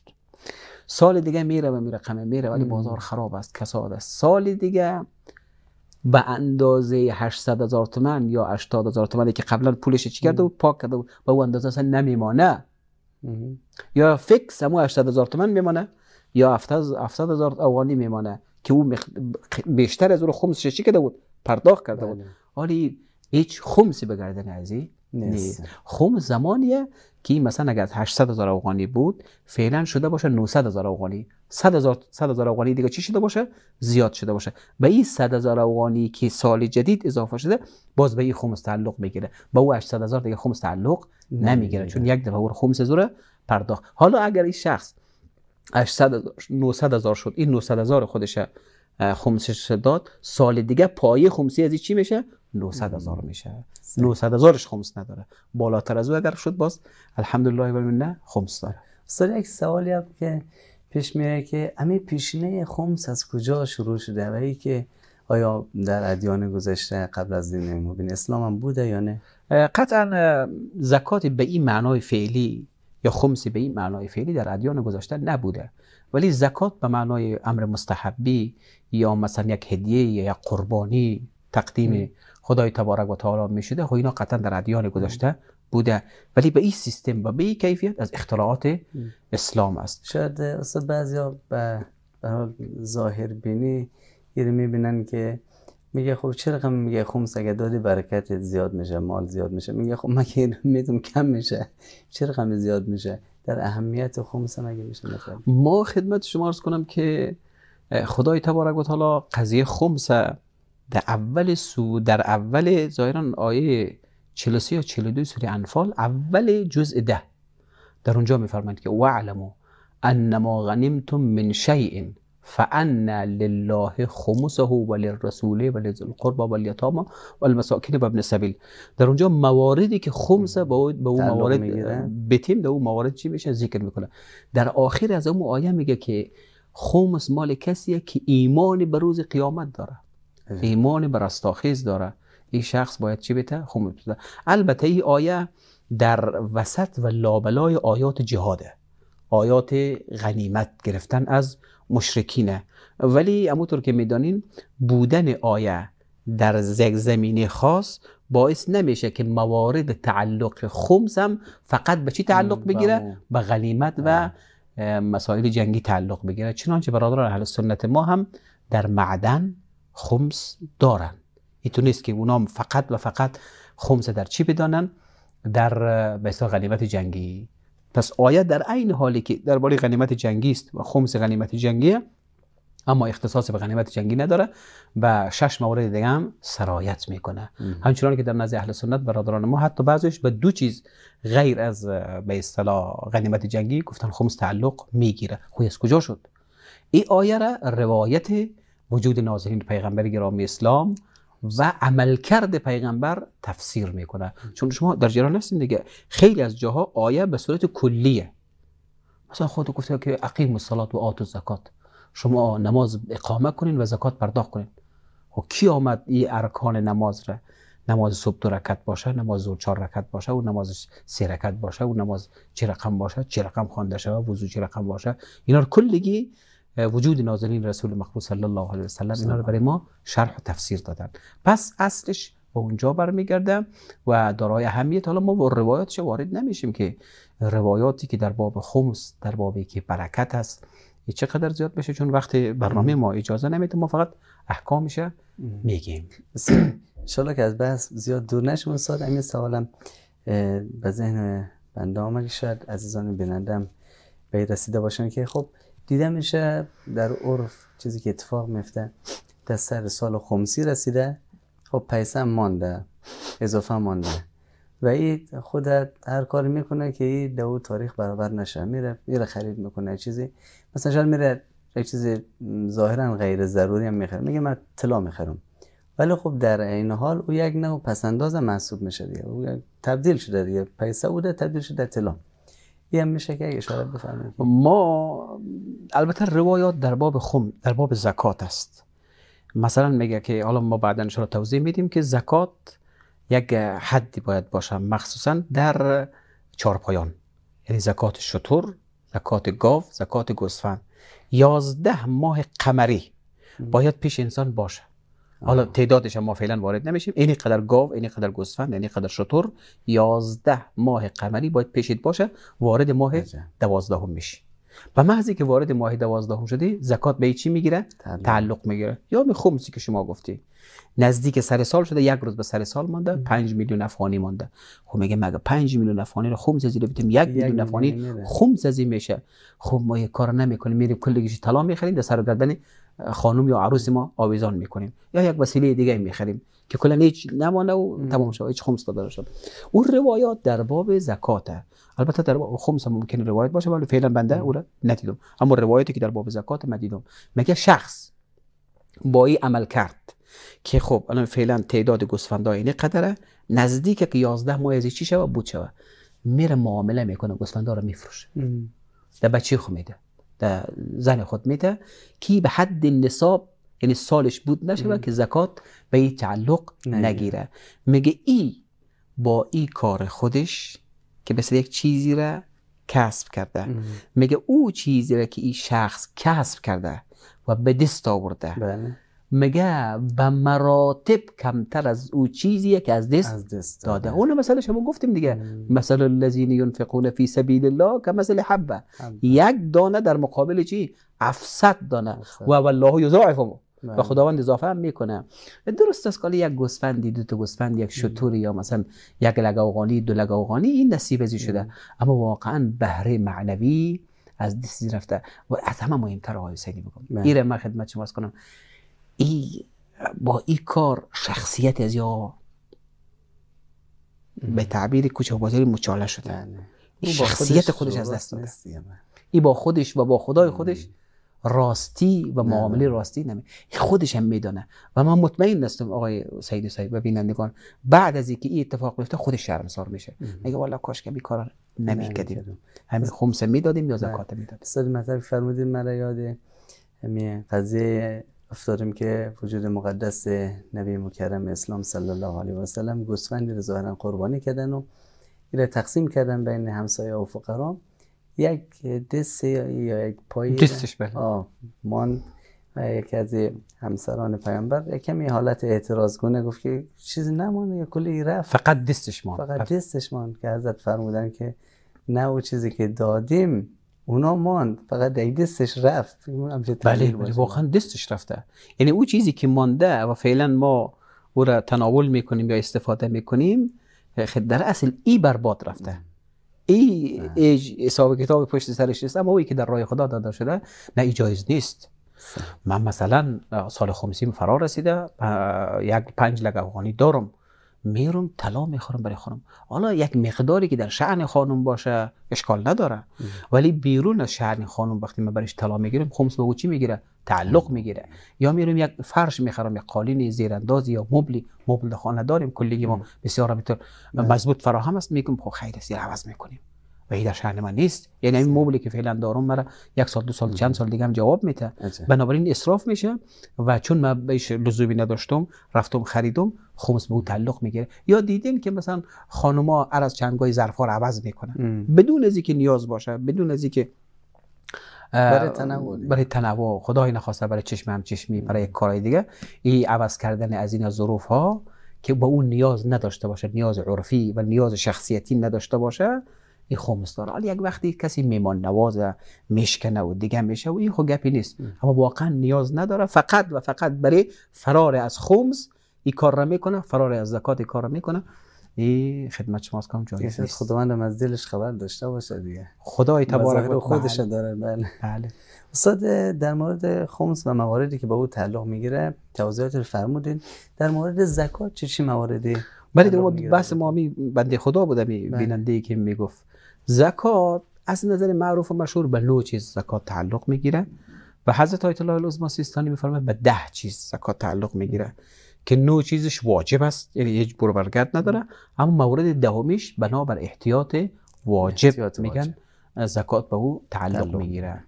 سال دیگه میره و میره قمه میره ولی بازار خراب است کساد است سال دیگه به اندازه 800 هزار تومن یا 80 هزار تومانی که قبلا پولش چی کرده و پاک کرده و به اون اندازه اصلا نمیمانه یا فکس همو 80 هزار تومن میمانه یا 700 هزار افغانی میمانه که او بیشتر از اون خمسش چی کرده بود پرداخت کرده بود ولی بله. هیچ خمسی به گردن ازی نیست خم زمانیه که مثلا اگر 800 هزار افغانی بود فعلا شده باشه 900 هزار افغانی 100 هزار 100 هزار افغانی دیگه چی شده باشه زیاد شده باشه به این 100 هزار افغانی که سال جدید اضافه شده باز به این خمس تعلق میگیره به او 800 هزار دیگه خمس تعلق نمیگیره چون یک دفعه اون خمس زوره پرداخت حالا اگر این شخص 800 900 هزار شد این 900 هزار خودشه خمسش داد سال دیگه پای خمسی از چی میشه 900 هزار میشه 900 هزارش خمس نداره بالاتر از او اگر شد باز الحمدلله و نه خمس داره سال یک سوالی هم که پیش میره که امی پیشینه خمس از کجا شروع شده و که آیا در ادیان گذشته قبل از دین مبین اسلام هم بوده یا نه قطعا زکات به این معنای فعلی یا خمس به این معنای فعلی در ادیان گذشته نبوده ولی زکات به معنای امر مستحبی یا مثلا یک هدیه یا یک قربانی تقدیم خدای تبارک و تعالی میشده خب اینا قطعا در ادیان گذاشته بوده ولی به این سیستم و به این کیفیت از اختراعات اسلام است شاید استاد بعضیا به ظاهر بینی یعنی میبینن که میگه خب چه رقم میگه خمس اگه دادی برکت زیاد میشه مال زیاد میشه میگه خب من که کم میشه چه رقم زیاد میشه در اهمیت خمس هم اگه میشه ما خدمت شما ارز کنم که خدای تبارک و تعالی قضیه خمس در اول سو در اول ظاهران آیه 43 یا 42 سوره انفال اول جزء ده در اونجا میفرمایند که وعلمو انما غنمتم من شیء فان لله خمسه و للرسول و لذی و الیتامی و المساکین و ابن در اونجا مواردی که خمس به اون موارد بتیم در اون موارد چی میشه ذکر میکنه در آخر از اون آیه میگه که خمس مال کسیه که ایمان به روز قیامت داره ایمان به رستاخیز داره این شخص باید چی بده؟ خمس بده البته این آیه در وسط و لابلای آیات جهاده آیات غنیمت گرفتن از مشرکینه ولی همونطور که میدانین بودن آیه در زمینه خاص باعث نمیشه که موارد تعلق خمس هم فقط به چی تعلق بگیره به غنیمت و مسائل جنگی تعلق بگیره چنانچه برادران اهل سنت ما هم در معدن خمس دارن این نیست که اونا فقط و فقط خمس در چی بدانن در بسیار غنیمت جنگی پس آیه در عین حالی که درباره غنیمت جنگی است و خمس غنیمت جنگی اما اختصاص به غنیمت جنگی نداره و شش مورد دیگه هم سرایت میکنه همچنان که در نزد اهل سنت برادران ما حتی بعضیش به دو چیز غیر از به اصطلاح غنیمت جنگی گفتن خمس تعلق میگیره خوی از کجا شد این آیه را روایت وجود ناظرین پیغمبر گرامی اسلام و عملکرد پیغمبر تفسیر میکنه چون شما در جریان هستین دیگه خیلی از جاها آیه به صورت کلیه مثلا خود گفته که اقیم الصلاه و آت و زکات شما نماز اقامه کنین و زکات پرداخت کنین و خب کی آمد این ارکان نماز را نماز صبح دو رکت باشه نماز ظهر چهار رکت باشه و نماز سه رکت باشه و نماز چه رقم باشه چه رقم خوانده شوه وضو چه رقم باشه اینا کلگی وجود ناظرین رسول مقبول صلی الله علیه وسلم اینا رو برای ما شرح و تفسیر دادن پس اصلش به اونجا برمیگردم و دارای اهمیت حالا ما با روایاتش وارد نمیشیم که روایاتی که در باب خمس در باب که برکت هست چقدر زیاد بشه چون وقت برنامه ما اجازه نمیده ما فقط احکامشه میگیم شالا که از بحث زیاد دور نشم استاد همین سوالم به ذهن بنده آمد شاید عزیزان بینندم به رسیده باشن که خب دیده میشه در عرف چیزی که اتفاق میفته در سر سال خمسی رسیده خب پیسه مانده اضافه مانده و این خود هر کاری میکنه که این دو تاریخ برابر نشه میره میره خرید میکنه چیزی مثلا شاید میره یه چیزی ظاهرا غیر ضروری هم میخره میگه من طلا میخرم ولی خب در این حال او یک نوع پسنداز محسوب میشه دیگه او تبدیل شده دیگه پیسه بوده تبدیل شده طلا هم میشه که اشاره بفرمایید ما البته روایات در باب خم در باب زکات است مثلا میگه که حالا ما بعدا اشاره توضیح میدیم که زکات یک حدی باید باشه مخصوصا در چارپایان یعنی زکات شطور زکات گاو زکات گوسفند یازده ماه قمری باید پیش انسان باشه حالا تعدادش ما فعلا وارد نمیشیم اینیقدر قدر گاو اینیقدر قدر گوسفند اینی قدر شتر 11 ماه قمری باید پیشید باشه وارد ماه دوازدهم میشه به محضی که وارد ماه دوازدهم شدی زکات به چی میگیره تعلق, میگیره یا به خمسی که شما گفتی نزدیک سر سال شده یک روز به سر سال مانده 5 میلیون افغانی مانده خب میگه مگه 5 میلیون افغانی رو خمس رو بتیم یک میلیون افغانی خمس از میشه خب ما یه کار نمیکنیم میریم کلی گیش طلا میخریم در سر گردن خانم یا عروس ما آویزان میکنیم یا یک وسیله دیگه میخریم که کلا هیچ نمانه و تمام شد هیچ خمس داده شد اون روایات در باب زکات البته در باب خمس ممکن روایت باشه ولی فعلا بنده اون ندیدم اما روایتی که در باب زکات من دیدم مگه شخص با این عمل کرد که خب الان فعلا تعداد گوسفندا اینه قدره نزدیک که 11 ماه از چی شوه بود شوه میره معامله میکنه گوسفندا رو میفروشه در بچه خو میده زن خود میده که به حد نصاب یعنی سالش بود نشه که زکات به این تعلق نگیره میگه ای با ای کار خودش که مثل یک چیزی را کسب کرده میگه او چیزی را که این شخص کسب کرده و به دست آورده بله. میگه به مراتب کمتر از او چیزیه که از دست, داده اون مثلا شما گفتیم دیگه مثل الذین ینفقون فی سبیل الله که مثل حبه یک دانه در مقابل چی افصد دانه و والله یضاعف بله. و خداوند اضافه هم میکنه درست است که یک گوسفندی دو تا گوسفند یک شطوری یا مثلا یک لگه دو لگه این نصیب ازی شده اما واقعا بهره معنوی از دست رفته و از همه مهمتر آقای حسینی بگم بله. ایره من خدمت شما کنم ای با این کار شخصیت از یا به تعبیر کوچه بازاری مچاله شده این شخصیت خودش از دست داده این با خودش و با خدای خودش راستی و معامله راستی نمی خودش هم میدانه و من مطمئن هستم آقای سید سعید و بینندگان بعد از اینکه این اتفاق بیفته خودش شرمسار میشه میگه والا کاش که این نمی نمیکردیم همین خمسه میدادیم یا زکات میدادیم صد مطلب فرمودید مرا یاد همین قضیه افتادیم که وجود مقدس نبی مکرم اسلام صلی الله علیه و سلم گوسفندی رو ظاهرا قربانی کردن و این تقسیم کردن بین همسایه و فقرا یک دست یا یک پای دستش بله من و یکی از همسران پیامبر کمی حالت اعتراض گونه گفت که چیزی نمانه یا کلی رفت فقط دستش مان فقط بله. دستش مان که حضرت فرمودن که نه او چیزی که دادیم اونا ماند فقط دستش رفت بله, بله، واقعا دستش رفته یعنی او چیزی که مانده و فعلا ما او را تناول میکنیم یا استفاده میکنیم در اصل ای برباد رفته بله. ای حساب کتاب پشت سرش نیست اما اوی که در راه خدا داده شده نه ای جایز نیست من مثلا سال خمسیم فرار رسیده یک پنج لگه افغانی دارم میرم طلا میخورم برای خانم حالا یک مقداری که در شعن خانم باشه اشکال نداره ولی بیرون از شعن خانم وقتی من برایش طلا میگیرم خمس بگو چی میگیره تعلق میگیره یا میرم یک فرش میخرم یک قالین زیرانداز یا مبلی مبل خانه داریم کلی ما بسیار مضبوط فراهم است میگم خب خیر است عوض میکنیم و هی در شهر من نیست یعنی این مبلی که فعلا دارم مرا یک سال دو سال چند سال دیگه هم جواب میده بنابراین اصراف میشه و چون من بهش لزومی نداشتم رفتم خریدم خمس خب به اون تعلق میگیره یا دیدین که مثلا خانوما هر از چندگاهی ظرفا رو عوض میکنن بدون از اینکه نیاز باشه بدون از اینکه برای تنوع برای تنوع خدای نخواسته برای چشم هم چشمی برای کارهای دیگه این عوض کردن از این ظروف ها که با اون نیاز نداشته باشه نیاز عرفی و نیاز شخصیتی نداشته باشه ای خمس داره حالا یک وقتی کسی میمان نواز میشکنه و دیگه میشه و این خو خب گپی نیست اما واقعا نیاز نداره فقط و فقط برای فرار از خمس این کار را میکنه فرار از زکات کار را میکنه این خدمت شما از کام جایز نیست هم از دلش خبر داشته باشه دیگه خدای تبارک و خودش داره بله بله استاد در مورد خمس و مواردی که با او تعلق میگیره توضیحات فرمودین در مورد زکات چه چی مواردی بله در بحث ما بنده خدا بودم بله. بیننده ای که میگفت زکات از نظر معروف و مشهور به نو چیز زکات تعلق میگیره و حضرت آیت الله العظما سیستانی میفرماید به ده چیز زکات تعلق میگیره که نو چیزش واجب است یعنی هیچ برورگت نداره اما مورد دهمیش بنا بر احتیاط واجب احتیاط میگن زکات به او تعلق, تعلق. میگیره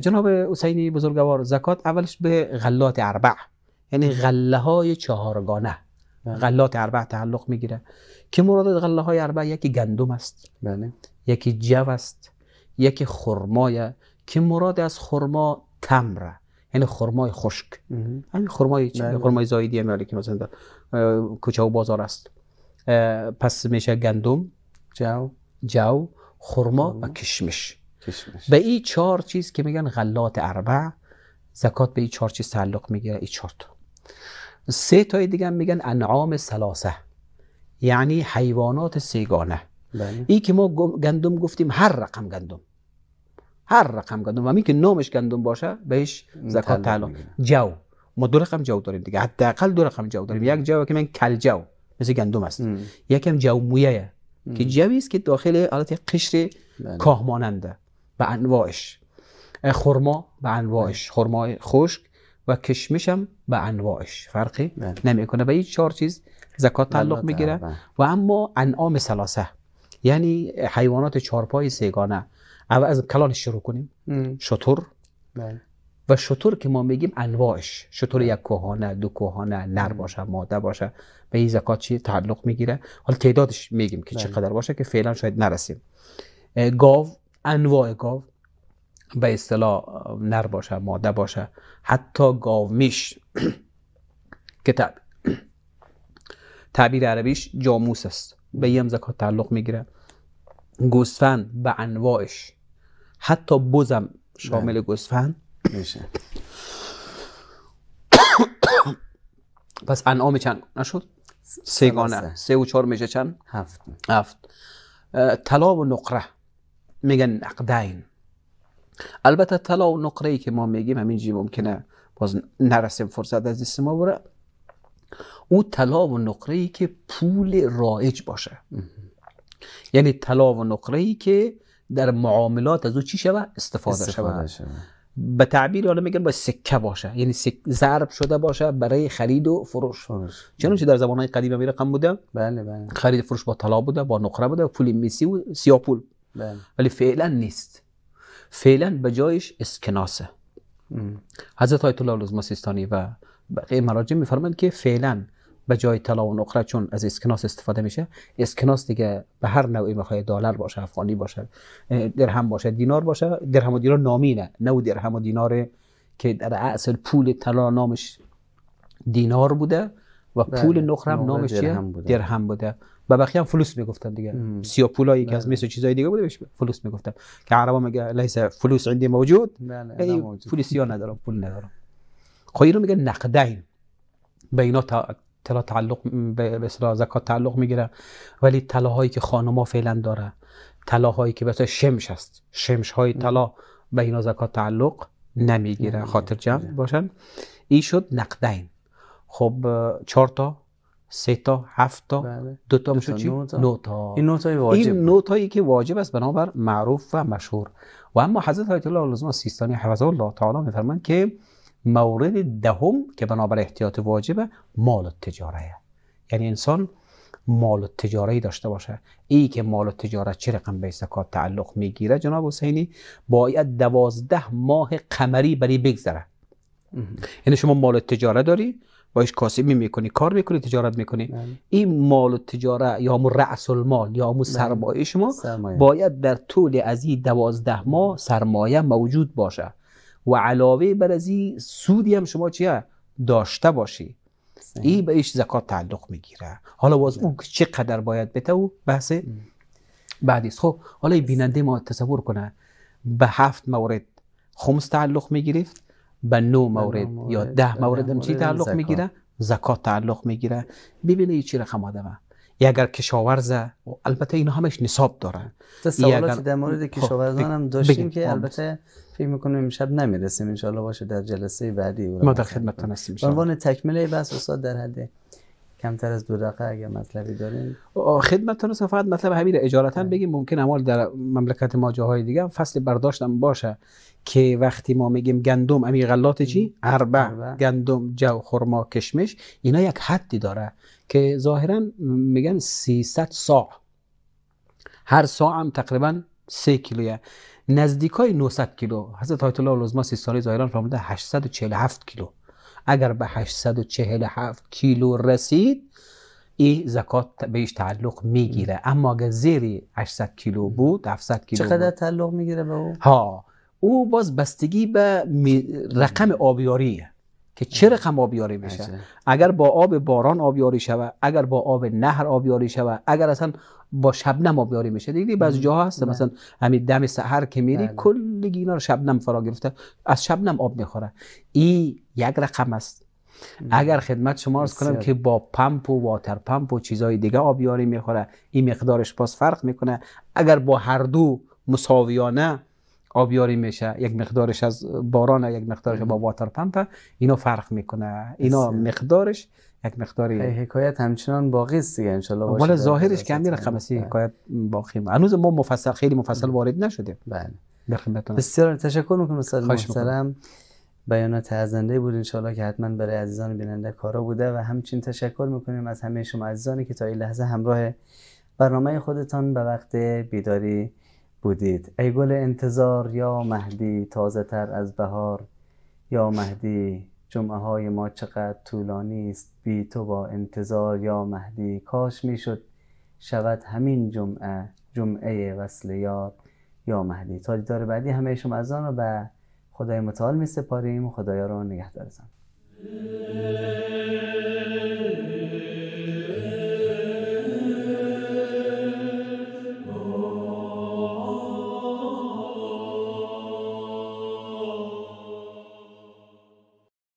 جناب حسینی بزرگوار زکات اولش به غلات اربع یعنی غله های چهارگانه بله. غلات اربع تعلق میگیره که مراد از غله های اربع یکی گندم است بله. یکی جو است یکی خرمایه که مراد از خرما تمره یعنی خرمای خشک یعنی خرمای چی بله. خرمای زایدی هم که مثلا در کوچه و بازار است پس میشه گندم جو جو خرما و کشمش به این چهار چیز که میگن غلات اربع زکات به این چهار چیز تعلق میگیره این چهار سه تای دیگه میگن انعام سلاسه یعنی حیوانات سیگانه بله. این که ما گندم گفتیم هر رقم گندم هر رقم گندم و که نامش گندم باشه بهش زکات تعلق جو ما دو رقم جو داریم دیگه حداقل دو رقم جو داریم یک جو که من کل جو مثل گندم است یکم جو مویه که جوی است که داخل حالت قشر کاه بله. ماننده به انواعش خرما به انواعش بله. خرما خشک و هم به انواعش فرقی نمیکنه به این چهار چیز زکات تعلق میگیره و اما انعام سلاسه یعنی حیوانات چهارپای سیگانه اول از کلان شروع کنیم شطور بله. و شطور که ما میگیم انواعش شطور یک کوهانه دو کوهانه نر باشه ماده باشه به این زکات چی تعلق میگیره حالا تعدادش میگیم که بله. چقدر باشه که فعلا شاید نرسیم گاو انواع گاو به اصطلاح نر باشه ماده باشه حتی گاومیش کتاب تعبیر عربیش جاموس است به یه زکات تعلق میگیره گوسفند به انواعش حتی بزم شامل بله. گوسفند میشه پس انعام چند نشد گانه سه و چهار میشه چند هفت هفت طلا و نقره میگن نقدین البته طلا و نقره ای که ما میگیم همینجی ممکنه باز نرسیم فرصت از دست ما بره او طلا و نقره ای که پول رایج باشه یعنی طلا و نقره ای که در معاملات از او چی شوه استفاده, شوه به تعبیر حالا میگن با سکه باشه یعنی ضرب شده باشه برای خرید و فروش چنانچه در های قدیم می رقم بوده بله بله خرید فروش با طلا بوده با نقره بوده پول مسی و سیاپول بله. ولی فعلا نیست فعلا به جایش اسکناسه حضرت آیت الله العظما سیستانی و بقیه مراجع میفرمایند که فعلا به جای طلا و نقره چون از اسکناس استفاده میشه اسکناس دیگه به هر نوعی بخوای دلار باشه افغانی باشه درهم باشه دینار باشه درهم و دینار نامینه نه درهم و دینار که در اصل پول طلا نامش دینار بوده و بله. پول نقره هم نامش درهم بوده به بقیه هم فلوس میگفتن دیگه سیاپولا یکی از مثل چیزای دیگه بوده فلوس میگفتن که عربا میگه لیس فلوس عندی موجود یعنی ها ندارم پول ندارم خب اینو میگه نقدین به اینا طلا تعلق به اصطلاح زکات تعلق میگیره ولی طلاهایی که خانما فعلا داره طلاهایی که مثلا شمش است شمش های طلا به اینا زکات تعلق نمیگیره خاطر جمع باشن این شد نقدین خب چهار تا سه تا هفت تا بله. دو تا میشه چی تا این نو تای واجب که واجب است بنابر معروف و مشهور و اما حضرت آیت الله العظما سیستانی حفظه الله تعالی میفرمایند که مورد دهم که بنابر احتیاط واجبه مال تجاره یعنی انسان مال تجاری داشته باشه ای که مال تجارت چه رقم به زکات تعلق میگیره جناب حسینی باید دوازده ماه قمری بری بگذره یعنی شما مال تجاره داری باش کاسبی میکنی کار میکنی تجارت میکنی بله. این مال و تجاره یا مو رأس المال یا مو بله. سرمایه شما باید در طول از این دوازده ماه سرمایه موجود باشه و علاوه بر از این سودی هم شما چیه داشته باشی این به ایش زکات تعلق میگیره حالا باز بله. اون چقدر باید بته بحث بعدی خب حالا بیننده ما تصور کنه به هفت مورد خمس تعلق میگرفت به نو مورد, یا ده مورد چی تعلق میگیره زکات تعلق میگیره ببینه چی رقم آدمه اگر کشاورزه البته اینا همش نصاب داره سوالاتی اگر... در مورد کشاورزان هم داشتیم که البته فکر میکنم امشب نمیرسیم ان باشه در جلسه بعدی ما در خدمت هستیم به عنوان تکمله بس استاد در حده کمتر از دو دقیقه اگر مطلبی دارین خدمتتون هستم فقط مطلب همین اجارتا آره. بگیم ممکن اما در مملکت ما جاهای دیگه فصل برداشتم باشه که وقتی ما میگیم گندم امی غلات چی اربع گندم جو خرما کشمش اینا یک حدی داره که ظاهرا میگن 300 ساعت هر سا هم تقریبا 3 کیلوه نزدیکای 900 کیلو حضرت آیت الله العظما سی سالی ظاهرا فرموده 847 کیلو اگر به 847 کیلو رسید این زکات بهش تعلق میگیره اما اگر زیر 800 کیلو بود 700 کیلو چقدر تعلق میگیره به او؟ ها او باز بستگی به رقم آبیاریه که چه رقم آبیاری میشه اگر با آب باران آبیاری شود اگر با آب نهر آبیاری شود اگر اصلا با شبنم آبیاری میشه دیدی بعضی جاها هست مثلا همین دم سحر که میری بله. کل اینا رو شبنم فرا گرفته از شبنم آب میخوره این یک رقم است اگر خدمت شما ارز کنم که با پمپ و واتر پمپ و چیزهای دیگه آبیاری میخوره این مقدارش باز فرق میکنه اگر با هر دو مساویانه آبیاری میشه یک مقدارش از باران یک مقدارش با واتر پمپ اینو فرق میکنه اینا مقدارش یک مقداری حکایت همچنان باقی است دیگه انشالله باشه ظاهرش کم میره خمسی بله. حکایت باقی هنوز ما مفصل خیلی مفصل وارد نشدیم بله بسیار تشکر میکنم استاد محترم بیانات ارزنده بود انشالله که حتما برای عزیزان بیننده کارا بوده و همچنین تشکر میکنیم از همه شما عزیزانی که تا این لحظه همراه برنامه خودتان به وقت بیداری بودید ای گل انتظار یا مهدی تازه تر از بهار یا مهدی جمعه های ما چقدر طولانی است بی تو با انتظار یا مهدی کاش میشد شود همین جمعه جمعه وصل یار یا مهدی تا دیدار بعدی همه شما از آن رو به خدای متعال می سپاریم خدایا رو نگهدارتان